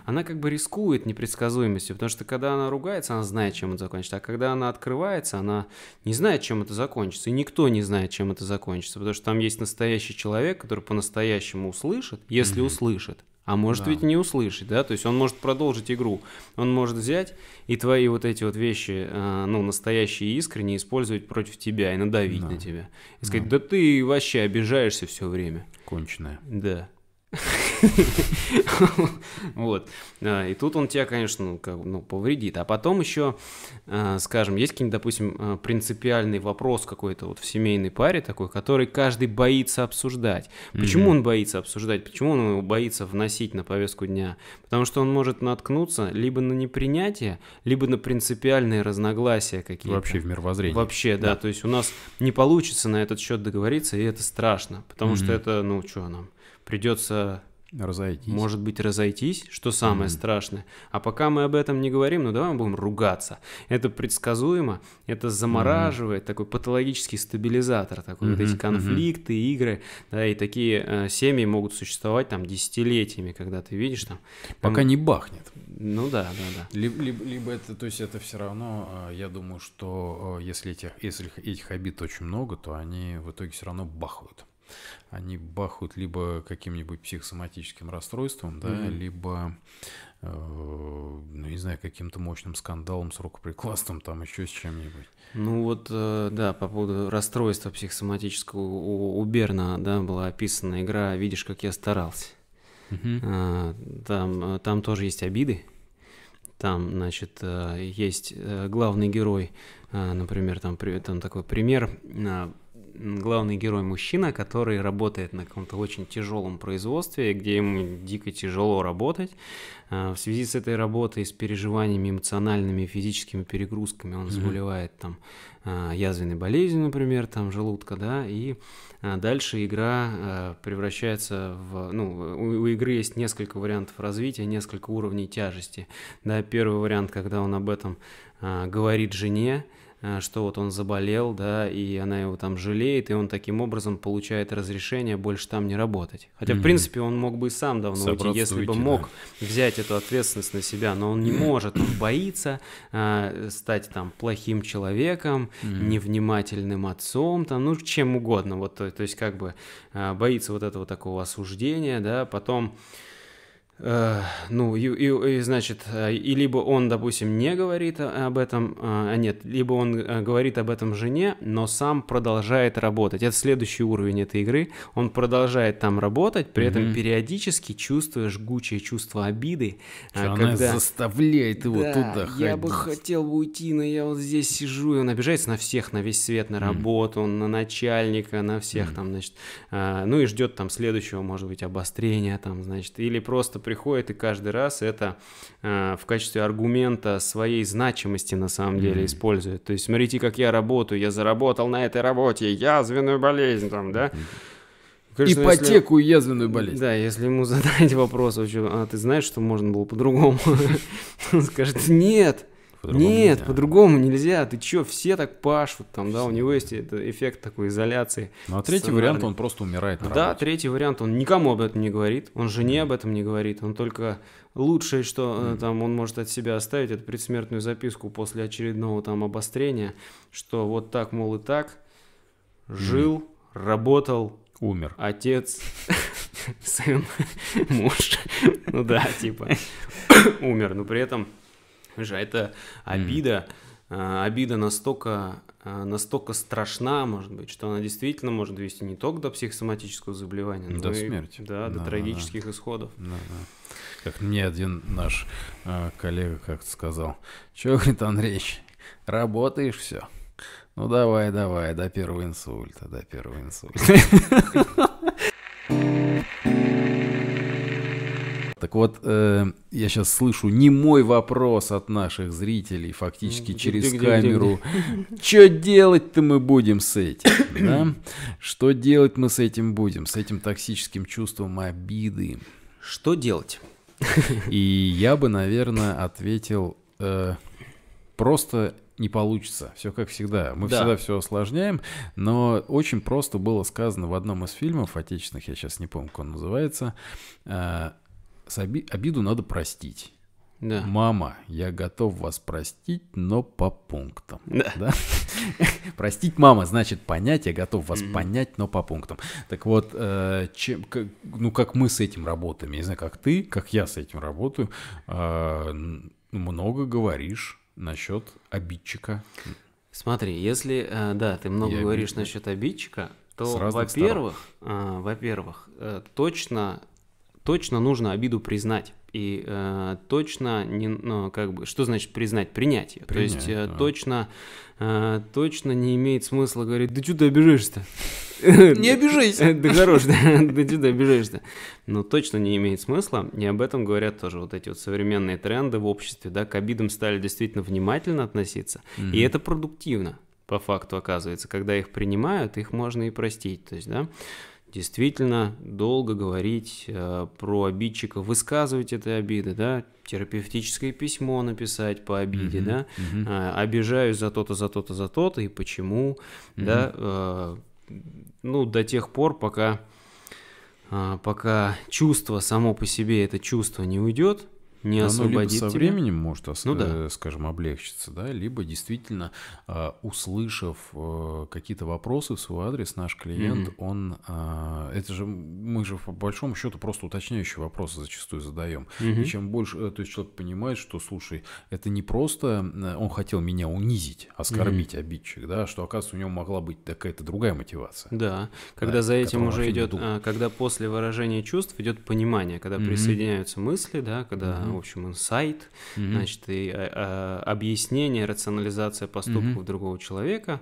она как бы рискует непредсказуемостью, потому что когда она ругается, она знает, чем это закончится, а когда она открывается, она не знает, чем это закончится, и никто не знает, чем чем это закончится. Потому что там есть настоящий человек, который по-настоящему услышит, если угу. услышит. А может да. ведь не услышать, да, то есть он может продолжить игру, он может взять и твои вот эти вот вещи, э, ну, настоящие искренние, использовать против тебя и надавить да. на тебя. И сказать, да, да ты вообще обижаешься все время. Конченая. Да. Вот. А, и тут он тебя, конечно, ну, ну, повредит. А потом еще, а, скажем, есть какие-нибудь, допустим, а, принципиальный вопрос какой-то вот в семейной паре такой, который каждый боится обсуждать. Почему он боится обсуждать? Почему он боится вносить на повестку дня? Потому что он может наткнуться либо на непринятие, либо на принципиальные разногласия какие-то. Вообще в мировоззрении. Вообще, да. То есть у нас не получится на этот счет договориться, и это страшно. Потому что это, ну, что нам? придется Разойтись. Может быть, разойтись, что самое mm-hmm. страшное. А пока мы об этом не говорим, ну давай мы будем ругаться. Это предсказуемо, это замораживает, mm-hmm. такой патологический стабилизатор, такой mm-hmm. вот эти конфликты, mm-hmm. игры, да, и такие э, семьи могут существовать там десятилетиями, когда ты видишь там... Пока там... не бахнет. Ну да, да, да. Либо, либо, либо это, то есть это все равно, а, я думаю, что если этих, если этих обид очень много, то они в итоге все равно бахают они бахают либо каким-нибудь психосоматическим расстройством, да, mm-hmm. либо, э, ну, не знаю, каким-то мощным скандалом с рукоприкладством, там еще с чем-нибудь. Ну вот, э, да, по поводу расстройства психосоматического у, у Берна, да, была описана игра «Видишь, как я старался». Mm-hmm. А, там, э, там тоже есть обиды, там, значит, э, есть э, главный герой, например, там, там такой пример, а, главный герой мужчина, который работает на каком-то очень тяжелом производстве, где ему дико тяжело работать. А, в связи с этой работой, с переживаниями эмоциональными, физическими перегрузками, он заболевает там а, язвенной болезнью, например, там желудка, да, и а, дальше игра превращается в, ну, у игры есть несколько вариантов развития, несколько уровней тяжести, да, первый вариант, когда он об этом говорит жене, Э, что вот он заболел, да, и она его там жалеет, и он таким образом получает разрешение больше там не работать. Хотя, mm-hmm. в принципе, он мог бы и сам давно Собраться уйти, если уйти, бы мог взять эту ответственность на себя, но он не может, он боится э, стать там плохим человеком, mm-hmm. невнимательным отцом, там, ну, чем угодно, вот, то, то есть как бы э, боится вот этого такого осуждения, да, потом... Э, ну, и, и, и, значит, э, и либо он, допустим, не говорит э, об этом, а нет, либо он говорит об этом жене, но сам продолжает работать. Это следующий уровень этой игры. Он продолжает там работать, при этом периодически чувствуя жгучее чувство обиды. Что когда... Она заставляет его да, туда я ходить. я бы хотел бы уйти, но я вот здесь сижу, и он обижается на всех, на весь свет, на работу, угу. на начальника, на всех угу. там, значит, ну и ждет там следующего, может быть, обострения там, значит, или просто приходит, и каждый раз это э, в качестве аргумента своей значимости на самом деле mm-hmm. использует. То есть смотрите, как я работаю, я заработал на этой работе, язвенную болезнь там, да. Конечно, Ипотеку если... и язвенную болезнь. Да, если ему задать вопрос, а ты знаешь, что можно было по-другому? Он скажет, нет, по-другому Нет, нельзя. по-другому нельзя. Ты чё, все так пашут, там, да, у него есть это эффект такой изоляции. Ну, а третий вариант, он просто умирает. да, работе. третий вариант, он никому об этом не говорит, он жене об этом не говорит, он только лучшее, что mm. там он может от себя оставить, это предсмертную записку после очередного там обострения, что вот так, мол, и так, жил, mm. работал, умер. Отец, сын, муж, ну да, типа, умер, но при этом Понимаешь, а это обида, mm. обида настолько, а, настолько страшна, может быть, что она действительно может довести не только до психосоматического заболевания, до и, смерти. Да, да, до трагических да. исходов. Да, да. Как мне один наш э, коллега как-то сказал, что, говорит, Андреевич, работаешь все. Ну давай, давай, до первого инсульта, до первого инсульта. Так вот, э, я сейчас слышу не мой вопрос от наших зрителей, фактически где, через где, камеру. Что делать-то мы будем с этим? Да? Что делать мы с этим будем? С этим токсическим чувством обиды? Что делать? И я бы, наверное, ответил э, просто не получится. Все как всегда. Мы да. всегда все осложняем, но очень просто было сказано в одном из фильмов отечественных, я сейчас не помню, как он называется, э, оби... обиду надо простить. Да. Мама, я готов вас простить, но по пунктам. Да. Да? простить, мама, значит понять, я готов вас mm-hmm. понять, но по пунктам. Так вот, э, чем, как, ну как мы с этим работаем, я не знаю, как ты, как я с этим работаю, э, много говоришь насчет обидчика. Смотри, если, э, да, ты много я говоришь обид... насчет обидчика, то, во-первых, э, во-первых, э, точно точно нужно обиду признать. И э, точно не, ну, как бы, что значит признать? Принять ее. Принять, То есть э, да. точно, э, точно не имеет смысла говорить, да что ты обижаешься-то? Не обижайся. Да хорош, да, да что ты обижаешься? Но точно не имеет смысла, и об этом говорят тоже вот эти вот современные тренды в обществе, да, к обидам стали действительно внимательно относиться, и это продуктивно, по факту оказывается, когда их принимают, их можно и простить, то есть, да, действительно долго говорить э, про обидчика, высказывать эти обиды, да, терапевтическое письмо написать по обиде, mm-hmm, да, mm-hmm. Э, обижаюсь за то-то, за то-то, за то-то и почему, mm-hmm. да, э, ну до тех пор, пока э, пока чувство само по себе это чувство не уйдет, не Оно освободит либо со тебя. временем может, ос- ну, да. Э, скажем, облегчиться, да, либо действительно, а, услышав э, какие-то вопросы в свой адрес, наш клиент, mm-hmm. он, а, это же, мы же по большому счету просто уточняющие вопросы зачастую задаем. Mm-hmm. И чем больше, э, то есть человек понимает, что, слушай, это не просто он хотел меня унизить, оскорбить mm-hmm. обидчик, да, что, оказывается, у него могла быть какая-то другая мотивация. Да, когда да, за этим уже идет, а, когда после выражения чувств идет понимание, когда mm-hmm. присоединяются мысли, да, когда mm-hmm в общем, инсайт, mm-hmm. значит, и э, э, объяснение, рационализация поступков mm-hmm. другого человека.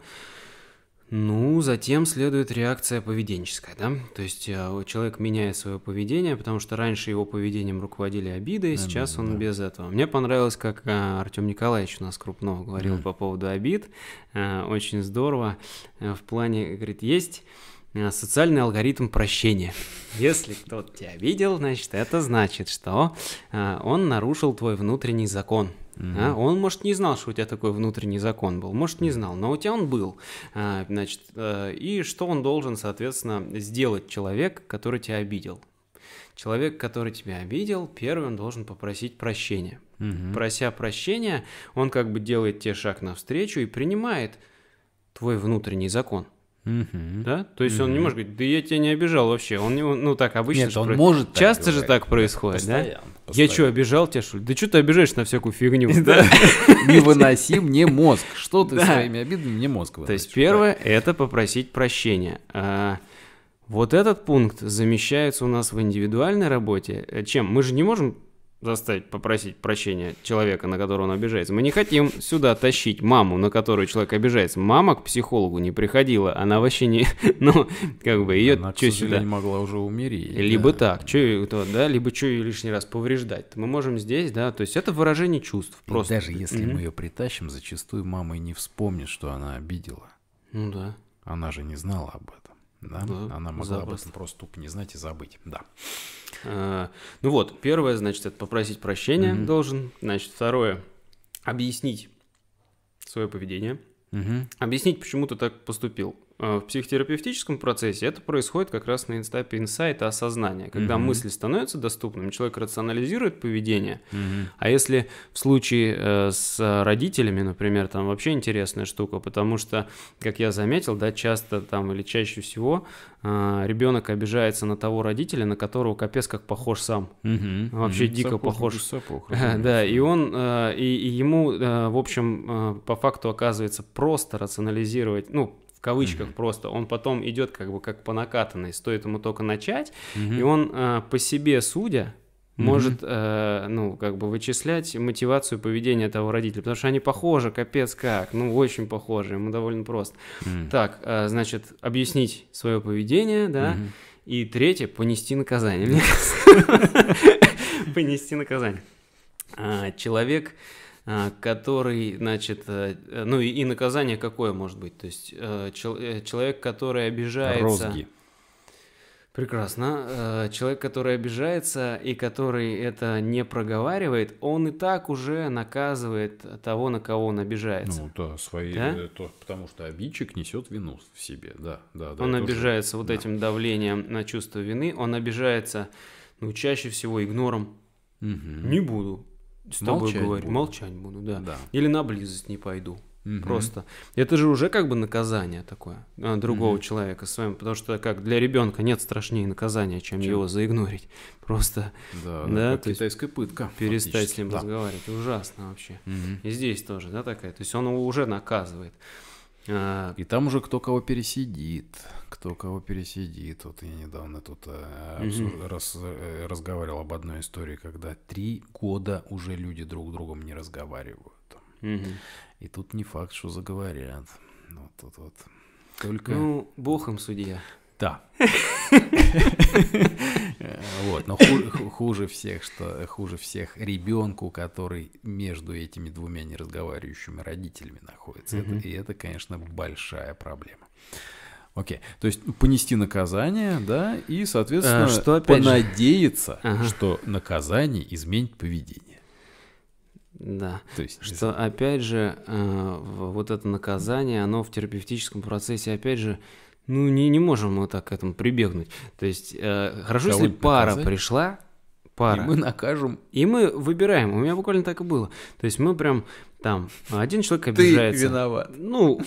Ну, затем следует реакция поведенческая, да? То есть э, человек меняет свое поведение, потому что раньше его поведением руководили обиды, да, сейчас он да. без этого. Мне понравилось, как э, Артем Николаевич у нас крупного говорил да. по поводу обид. Очень здорово. В плане, говорит, есть Э, социальный алгоритм прощения. Если кто-то тебя видел, значит, это значит, что э, он нарушил твой внутренний закон. Mm-hmm. Да? Он, может, не знал, что у тебя такой внутренний закон был, может, не знал, но у тебя он был. А, значит, э, и что он должен, соответственно, сделать человек, который тебя обидел? Человек, который тебя обидел, первый он должен попросить прощения. Угу. Прося прощения, он как бы делает тебе шаг навстречу и принимает твой внутренний закон. Угу. Да? То есть угу. он не может говорить, да я тебя не обижал вообще. Он, не, ну так обычно Нет, же он про... может так Часто говорить. же так происходит, постоянно, да? Постоянно. Я что, обижал тебя, что ли? Да что ты обижаешь на всякую фигню? Не выноси мне мозг. Что ты своими обидами мне мозг То есть первое – это попросить прощения. А, вот этот пункт замещается у нас в индивидуальной работе. Чем? Мы же не можем заставить попросить прощения человека, на которого он обижается. Мы не хотим сюда тащить маму, на которую человек обижается. Мама к психологу не приходила, она вообще не, ну, как бы ее она, что сюда не могла уже умереть. Либо да. так, что то, да, либо что ее лишний раз повреждать. Мы можем здесь, да, то есть это выражение чувств просто. И даже если mm-hmm. мы ее притащим, зачастую мама и не вспомнит, что она обидела. Ну да. Она же не знала об этом, да? да. Ну, она могла Запросто. об этом просто тупо не знать и забыть, да. Э, ну вот, первое, значит, это попросить прощения угу. должен. Значит, второе, объяснить свое поведение. Угу. Объяснить, почему ты так поступил. Э, в психотерапевтическом процессе это происходит как раз на этапе инсайта осознания, когда угу. мысли становятся доступными, человек рационализирует поведение. Угу. А если в случае э, с родителями, например, там вообще интересная штука, потому что, как я заметил, да, часто там или чаще всего э, ребенок обижается на того родителя, на которого капец как похож сам, угу. вообще угу. дико сапог, похож. Сапог, да, и он и, и ему, в общем, по факту оказывается просто рационализировать, ну кавычках mm-hmm. просто, он потом идет как бы как по накатанной, стоит ему только начать, mm-hmm. и он э, по себе судя может, mm-hmm. э, ну, как бы вычислять мотивацию поведения того родителя, потому что они похожи, капец как, ну, очень похожи, ему довольно просто. Mm-hmm. Так, э, значит, объяснить свое поведение, да, mm-hmm. и третье, понести наказание, Понести наказание. А, человек а, который, значит, э, ну и, наказание какое может быть? То есть э, чел, э, человек, который обижается... Розги. Прекрасно. Человек, который обижается и который это не проговаривает, он и так уже наказывает того, на кого он обижается. Ну да, свои, да? То, потому что обидчик несет вину в себе, да, да, да. Он обижается тоже... вот да. этим давлением на чувство вины, он обижается, ну чаще всего игнором. Угу. Не буду с тобой молчать говорить, буду. молчать буду, да. да. Или на близость не пойду. Угу. Просто. Это же уже как бы наказание такое а, другого угу. человека с вами, потому что как для ребенка нет страшнее наказания, чем, чем? его заигнорить. Просто да, да то китайская есть, пытка. Перестать фактически. с ним да. разговаривать. Ужасно вообще. Угу. И здесь тоже, да, такая. То есть он его уже наказывает. А... И там уже кто кого пересидит, кто кого пересидит. Вот я недавно тут mm э, раз, э, разговаривал об одной истории, когда три года уже люди друг с другом не разговаривают. И тут не факт, что заговорят. Вот тут вот. Только... Ну, бог им судья. Да. Вот, но хуже всех, что хуже всех ребенку, который между этими двумя неразговаривающими родителями находится. И это, конечно, большая проблема. Окей, okay. то есть понести наказание, да, и, соответственно, а, что, понадеяться, ага. что наказание изменит поведение. Да. То есть, что опять же, э, вот это наказание, оно в терапевтическом процессе, опять же, ну, не, не можем мы так к этому прибегнуть. То есть, э, хорошо, Кого если пара наказать? пришла, пара. И мы накажем. И мы выбираем. У меня буквально так и было. То есть мы прям там, один человек обижается. Ты виноват. Ну,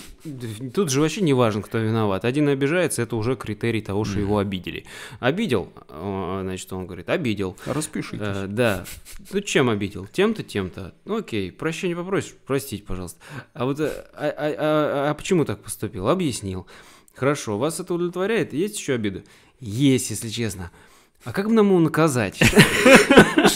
тут же вообще не важно, кто виноват. Один обижается, это уже критерий того, что его обидели. Обидел, э, значит, он говорит, обидел. Распишитесь. А, да. Ну, чем обидел? Тем-то, тем-то. Ну, окей, прощения попросишь, простите, пожалуйста. А вот, э, а, а, а, а почему так поступил? Объяснил. Хорошо, вас это удовлетворяет? Есть еще обиды? Есть, если честно. А как бы нам его наказать?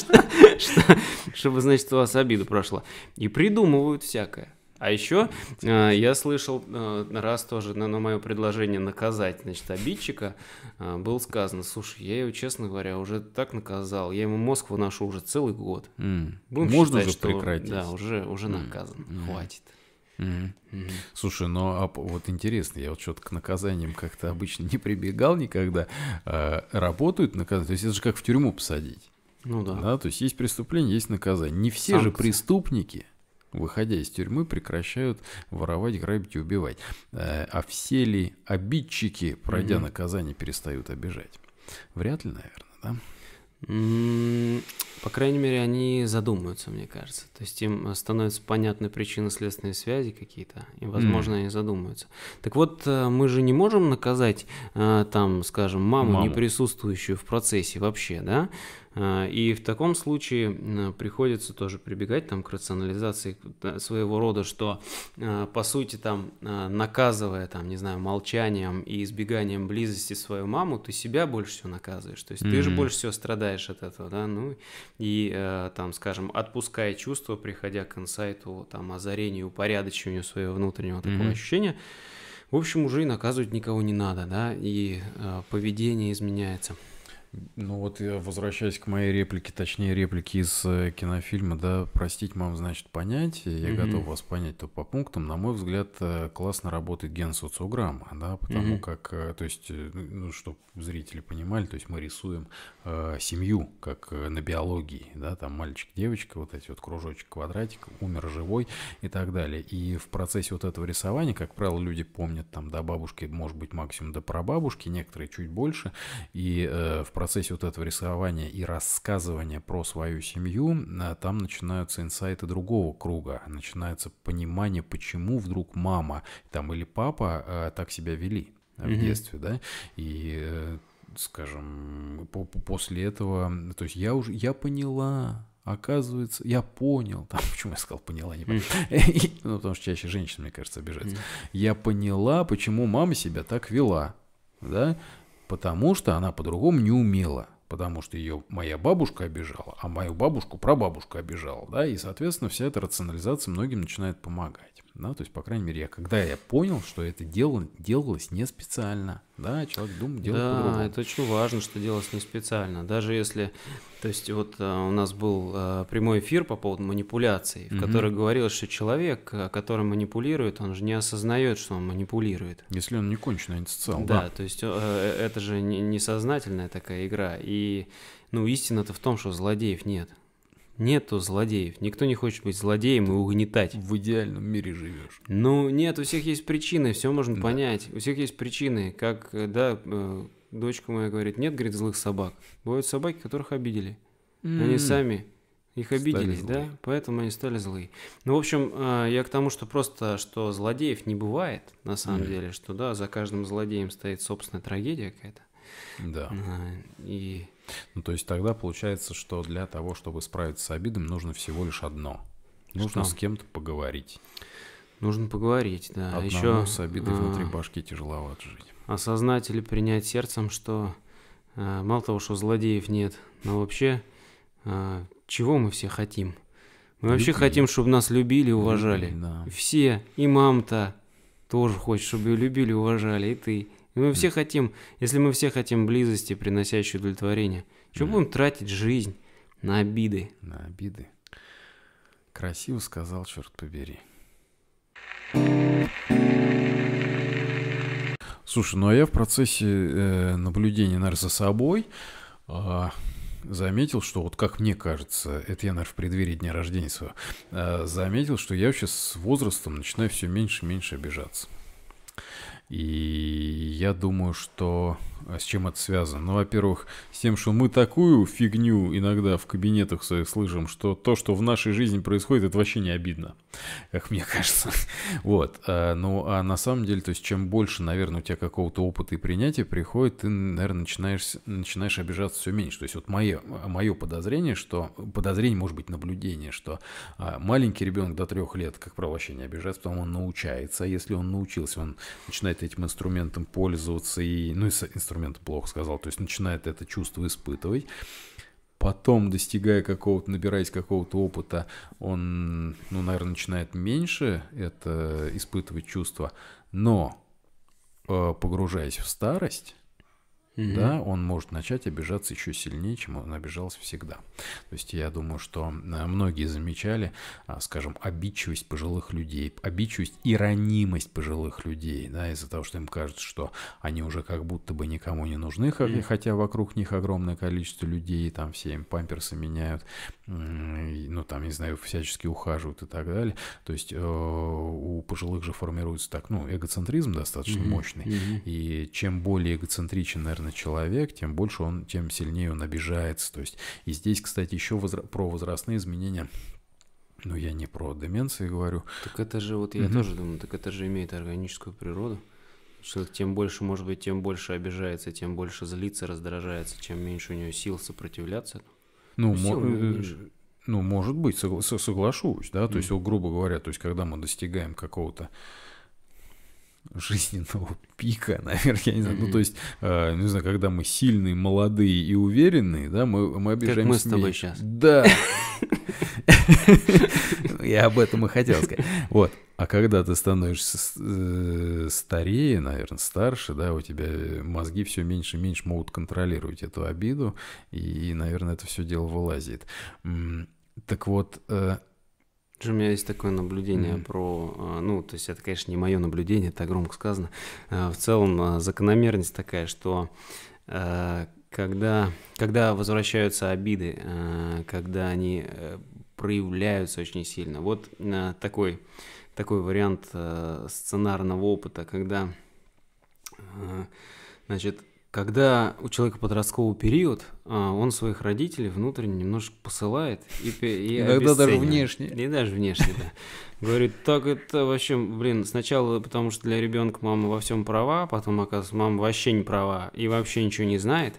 Чтобы, значит, у вас обида прошла. И придумывают всякое. А еще э, я слышал э, раз тоже на, мое предложение наказать, значит, обидчика, э, было сказано, слушай, я его, честно говоря, уже так наказал, я ему мозг выношу уже целый год. Можно считать, уже прекратить. Да, уже, уже наказан, хватит. Слушай, ну а вот интересно, я вот что-то к наказаниям как-то обычно не прибегал никогда. А, работают наказания, то есть это же как в тюрьму посадить. Ну да. да. То есть есть преступление, есть наказание. Не все Санкции. же преступники, выходя из тюрьмы, прекращают воровать, грабить и убивать. Э, а все ли обидчики, пройдя наказание, перестают обижать? Вряд ли, наверное, да? По крайней мере, они задумаются, мне кажется. То есть им э, становятся понятны причины следственные связи какие-то, и, возможно, mm. они задумаются. Так вот, э, мы же не можем наказать, э, там, скажем, маму, маму. не присутствующую в процессе вообще, да? А, и в таком случае приходится тоже прибегать там, к рационализации э, своего рода, что а, по сути там а, наказывая там, не знаю, молчанием и избеганием близости свою маму, ты себя больше всего наказываешь. То есть mm-hmm. ты же больше всего страдаешь от этого, да, ну и э, там, скажем, отпуская чувства, приходя к инсайту, там, озарению, упорядочиванию своего внутреннего mm-hmm. такого ощущения, в общем, уже и наказывать никого не надо, да, и э, поведение изменяется. Ну вот я возвращаюсь к моей реплике, точнее реплике из э, кинофильма, да, простить мам значит понять, я угу. готов вас понять то по пунктам. На мой взгляд, э, классно работает ген социограмма, да, потому угу. как, э, то есть, ну, чтобы зрители понимали, то есть мы рисуем э, семью, как на биологии, да, там мальчик, девочка, вот эти вот кружочек, квадратик, умер живой и так далее. И в процессе вот этого рисования, как правило, люди помнят там до бабушки, может быть, максимум до прабабушки, некоторые чуть больше, и э, в процессе вот этого рисования и рассказывания про свою семью, а, там начинаются инсайты другого круга, начинается понимание, почему вдруг мама там или папа а, так себя вели а, в детстве, да, и э, скажем, после этого, то есть я уже, я поняла, оказывается, я понял, там, почему я сказал поняла, не понял, ну, потому что чаще женщина мне кажется, обижается я поняла, почему мама себя так вела, да, потому что она по-другому не умела, потому что ее моя бабушка обижала, а мою бабушку прабабушка обижала, да, и, соответственно, вся эта рационализация многим начинает помогать да, то есть, по крайней мере, я, когда я понял, что это делал делалось не специально, да, человек думал, делал да, по-другому. это очень важно, что делалось не специально, даже если, то есть, вот э, у нас был э, прямой эфир по поводу манипуляций, в угу. котором говорилось, что человек, э, который манипулирует, он же не осознает, что он манипулирует. Если он не конченый антисоциал, да. Да, то есть, это же несознательная такая игра, и, ну, истина-то в том, что злодеев нет – Нету злодеев. Никто не хочет быть злодеем и угнетать. В идеальном мире живешь. Ну нет, у всех есть причины, все можно да. понять. У всех есть причины. Как, э, да, э, дочка моя говорит, нет, говорит, злых собак. Бывают собаки, которых обидели. Mm. Они сами их обидели, да? Поэтому они стали злые. Ну, в общем, э, я к тому, что просто, что злодеев не бывает, на самом mm. деле, что, да, за каждым злодеем стоит собственная трагедия какая-то. Да. А, и ну, то есть тогда получается, что для того, чтобы справиться с обидами, нужно всего лишь одно. Нужно что? с кем-то поговорить. Нужно поговорить, да. А Одному Еще с обидой а, внутри башки тяжеловато жить. Осознать или принять сердцем, что а, мало того, что злодеев нет, но вообще а, чего мы все хотим? Мы любили. вообще хотим, чтобы нас любили и уважали. Любили, да. Все. И мам-то тоже хочет, чтобы ее любили и уважали. И ты. И мы все хотим, если мы все хотим близости, приносящей удовлетворение, чего будем тратить жизнь на обиды? На обиды. Красиво сказал, черт побери. Слушай, ну а я в процессе э, наблюдения, наверное, за собой э, заметил, что вот как мне кажется, это я, наверное, в преддверии дня рождения своего, э, заметил, что я вообще с возрастом начинаю все меньше и меньше обижаться. И я думаю, что а с чем это связано? Ну, во-первых, с тем, что мы такую фигню иногда в кабинетах своих слышим, что то, что в нашей жизни происходит, это вообще не обидно, как мне кажется. Вот. А, ну, а на самом деле, то есть, чем больше, наверное, у тебя какого-то опыта и принятия приходит, ты, наверное, начинаешь, начинаешь обижаться все меньше. То есть, вот мое, мое подозрение, что... Подозрение, может быть, наблюдение, что а, маленький ребенок до трех лет, как правило, вообще не обижается, потому он научается. А если он научился, он начинает этим инструментом пользоваться и... Ну, и инструмента плохо сказал, то есть начинает это чувство испытывать. Потом, достигая какого-то, набираясь какого-то опыта, он, ну, наверное, начинает меньше это испытывать чувство, но э, погружаясь в старость, mm Да, он может начать обижаться еще сильнее, чем он обижался всегда. То есть я думаю, что э, многие замечали, а, скажем, обидчивость пожилых людей, обидчивость и ранимость пожилых людей, да, из-за того, что им кажется, что они уже как будто бы никому не нужны, хотя вокруг них огромное количество людей, там все им памперсы меняют, ну, там, я не знаю, всячески ухаживают и так далее. То есть э, у пожилых же формируется так, ну, эгоцентризм достаточно mm-hmm. мощный. Mm-hmm. И чем более эгоцентричен, наверное, человек, тем больше он, тем сильнее он обижается. То есть и здесь, кстати, еще возра- про возрастные изменения. Ну, я не про деменции говорю. Так это же, вот я mm-hmm. тоже думаю, так это же имеет органическую природу. Человек тем больше, может быть, тем больше обижается, тем больше злится, раздражается, чем меньше у него сил сопротивляться ну, мо- э, э, ну, может быть, согла- соглашусь, да, mm. то есть, вот, грубо говоря, то есть, когда мы достигаем какого-то жизненного пика, наверное, я не знаю, mm-hmm. ну то есть, э, не знаю, когда мы сильные, молодые и уверенные, да, мы, мы обижаемся. мы с тобой сейчас. Да. Я об этом и хотел сказать. Вот. А когда ты становишься э, старее, наверное, старше, да, у тебя э, мозги все меньше и меньше могут контролировать эту обиду, и, наверное, это все дело вылазит. Так вот, э, у меня есть такое наблюдение mm про, ну, то есть это, конечно, не мое наблюдение, это громко сказано. В целом закономерность такая, что когда, когда возвращаются обиды, когда они проявляются очень сильно, вот такой такой вариант э, сценарного опыта, когда э, значит, когда у человека подростковый период, а, он своих родителей внутренне немножко посылает и, и Иногда даже внешне. И даже внешне, да. Говорит, так это вообще, блин, сначала потому что для ребенка мама во всем права, а потом, оказывается, мама вообще не права и вообще ничего не знает,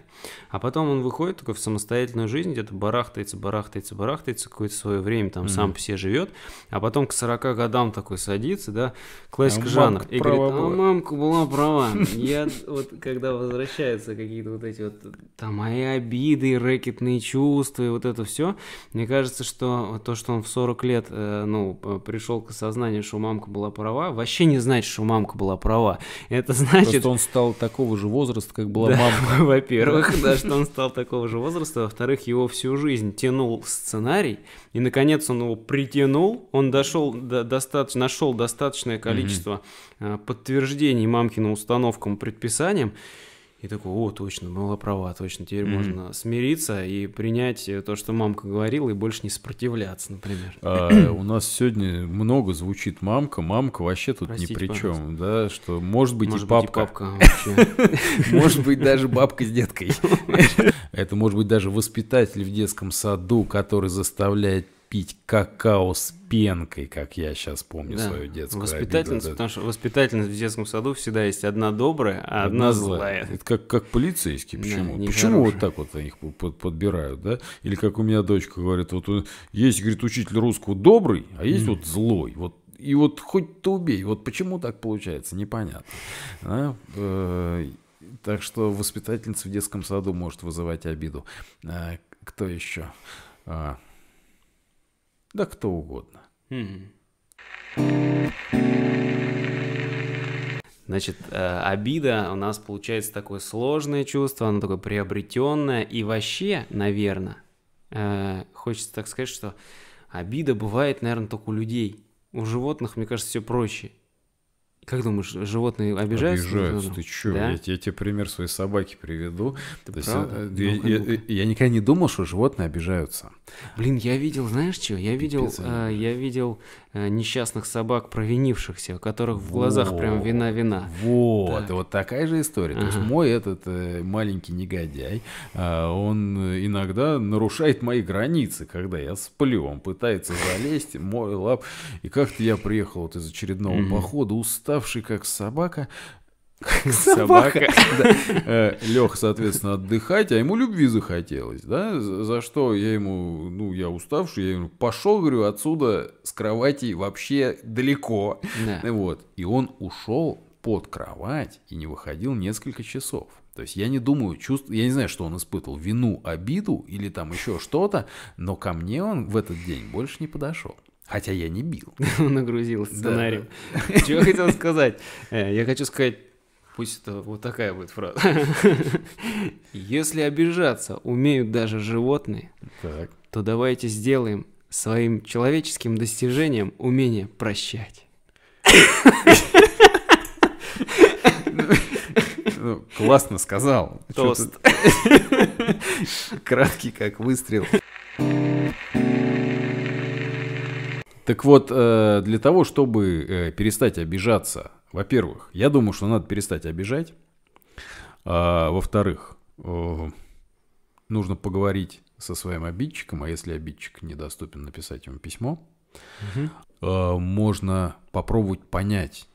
а потом он выходит только в самостоятельную жизнь, где-то барахтается, барахтается, барахтается, какое-то свое время там mm-hmm. сам по себе живет, а потом к 40 годам такой садится, да, классик а жанра, и говорит, а мамка была права, я вот когда возвращаюсь возвращаются какие-то вот эти вот э, там мои обиды, рэкетные чувства и вот это все. Мне кажется, что то, что он в 40 лет, э, ну, пришел к осознанию, что мамка была права, вообще не значит, что мамка была права. Это значит... Просто он стал такого же возраста, как была да, мама. Во-первых, да, что он стал такого же возраста, во-вторых, его всю жизнь тянул сценарий, и, наконец, он его притянул, он дошел до достаточно, нашел достаточное количество mm-hmm. подтверждений мамкиным установкам, предписаниям, и такой, о, точно, была права, точно, теперь mm-hmm. можно смириться и принять э, то, что мамка говорила, и больше не сопротивляться, например. А, у нас сегодня много звучит мамка, мамка вообще тут Простите, ни при чем, да, что может быть может и папка. Может быть даже бабка с деткой. Это может быть даже воспитатель в детском саду, который заставляет пить какао с пенкой, как я сейчас помню да. свою детскую Воспитательность, обиду. потому что воспитательность в детском саду всегда есть одна добрая, а одна, одна злая. злая. Это как, как полицейский. почему? Да, почему вот так вот они их подбирают, да? Или как у меня дочка говорит, вот э, есть, говорит, учитель русского добрый, а есть mm. вот злой, вот и вот хоть ты убей, вот почему так получается, непонятно. Да? Э, так что воспитательница в детском саду может вызывать обиду. А, кто еще? А, да кто угодно. Значит, э, обида у нас получается такое сложное чувство, оно такое приобретенное. И вообще, наверное, э, хочется так сказать, что обида бывает, наверное, только у людей. У животных, мне кажется, все проще. Как думаешь, животные обижаются? Обижаются, ты чё? Да? Я, я тебе пример своей собаки приведу. Это есть, э, я, ну я, я никогда не думал, что животные обижаются. Блин, я видел, знаешь что? Я видел, э, я видел Э, несчастных собак, провинившихся, у которых в глазах вот, прям вина-вина. Вот, да. вот такая же история. Ага. То есть мой этот э, маленький негодяй, а, он иногда нарушает мои границы, когда я сплю, он пытается залезть, мой лап. И как-то я приехал вот из очередного похода, уставший как собака, Собака. Э, Лех, соответственно, отдыхать, а ему любви захотелось, да? За что я ему, ну, я уставший, я ему пошел, говорю, отсюда с кровати вообще далеко. Вот. И он ушел под кровать и не выходил несколько часов. То есть я не думаю, чувств... я не знаю, что он испытывал, вину, обиду или там еще что-то, но ко мне он в этот день больше не подошел. Хотя я не бил. Он нагрузил сценарием. Да. Чего я хотел сказать? Э, я хочу сказать Пусть это вот такая будет фраза. Если обижаться умеют даже животные, так. то давайте сделаем своим человеческим достижением умение прощать. Ну, классно сказал. Тост. Краткий как выстрел. Так вот, э, для того, чтобы э, перестать обижаться во-первых, я думаю, что надо перестать обижать. А, во-вторых, э, нужно поговорить со своим обидчиком, а если обидчик недоступен, написать ему письмо. Угу. А, можно попробовать понять,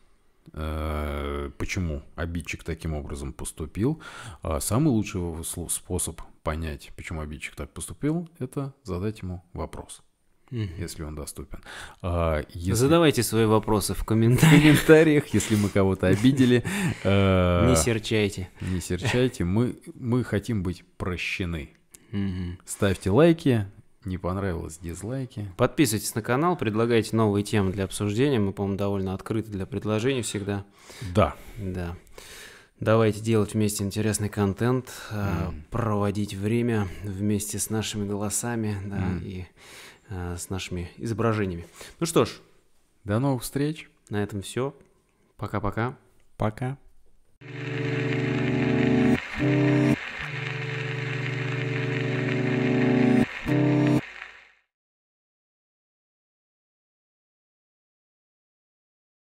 э, почему обидчик таким образом поступил. А, самый лучший способ понять, почему обидчик так поступил, это задать ему вопрос mm-hmm. если он доступен. А, если... Задавайте свои вопросы в комментариях. В комментариях, если мы кого-то обидели. А, не серчайте. Не серчайте. Мы, мы хотим быть прощены. Ставьте лайки, не понравилось, дизлайки. Подписывайтесь на канал, предлагайте новые темы для обсуждения. Мы, по-моему, довольно открыты для предложений всегда. Да. Да. Давайте делать вместе интересный контент, mm. проводить время вместе с нашими голосами, да, mm. и Э, с нашими изображениями. Ну что ж. До новых встреч. На этом все. Пока-пока. Пока. -пока. Пока.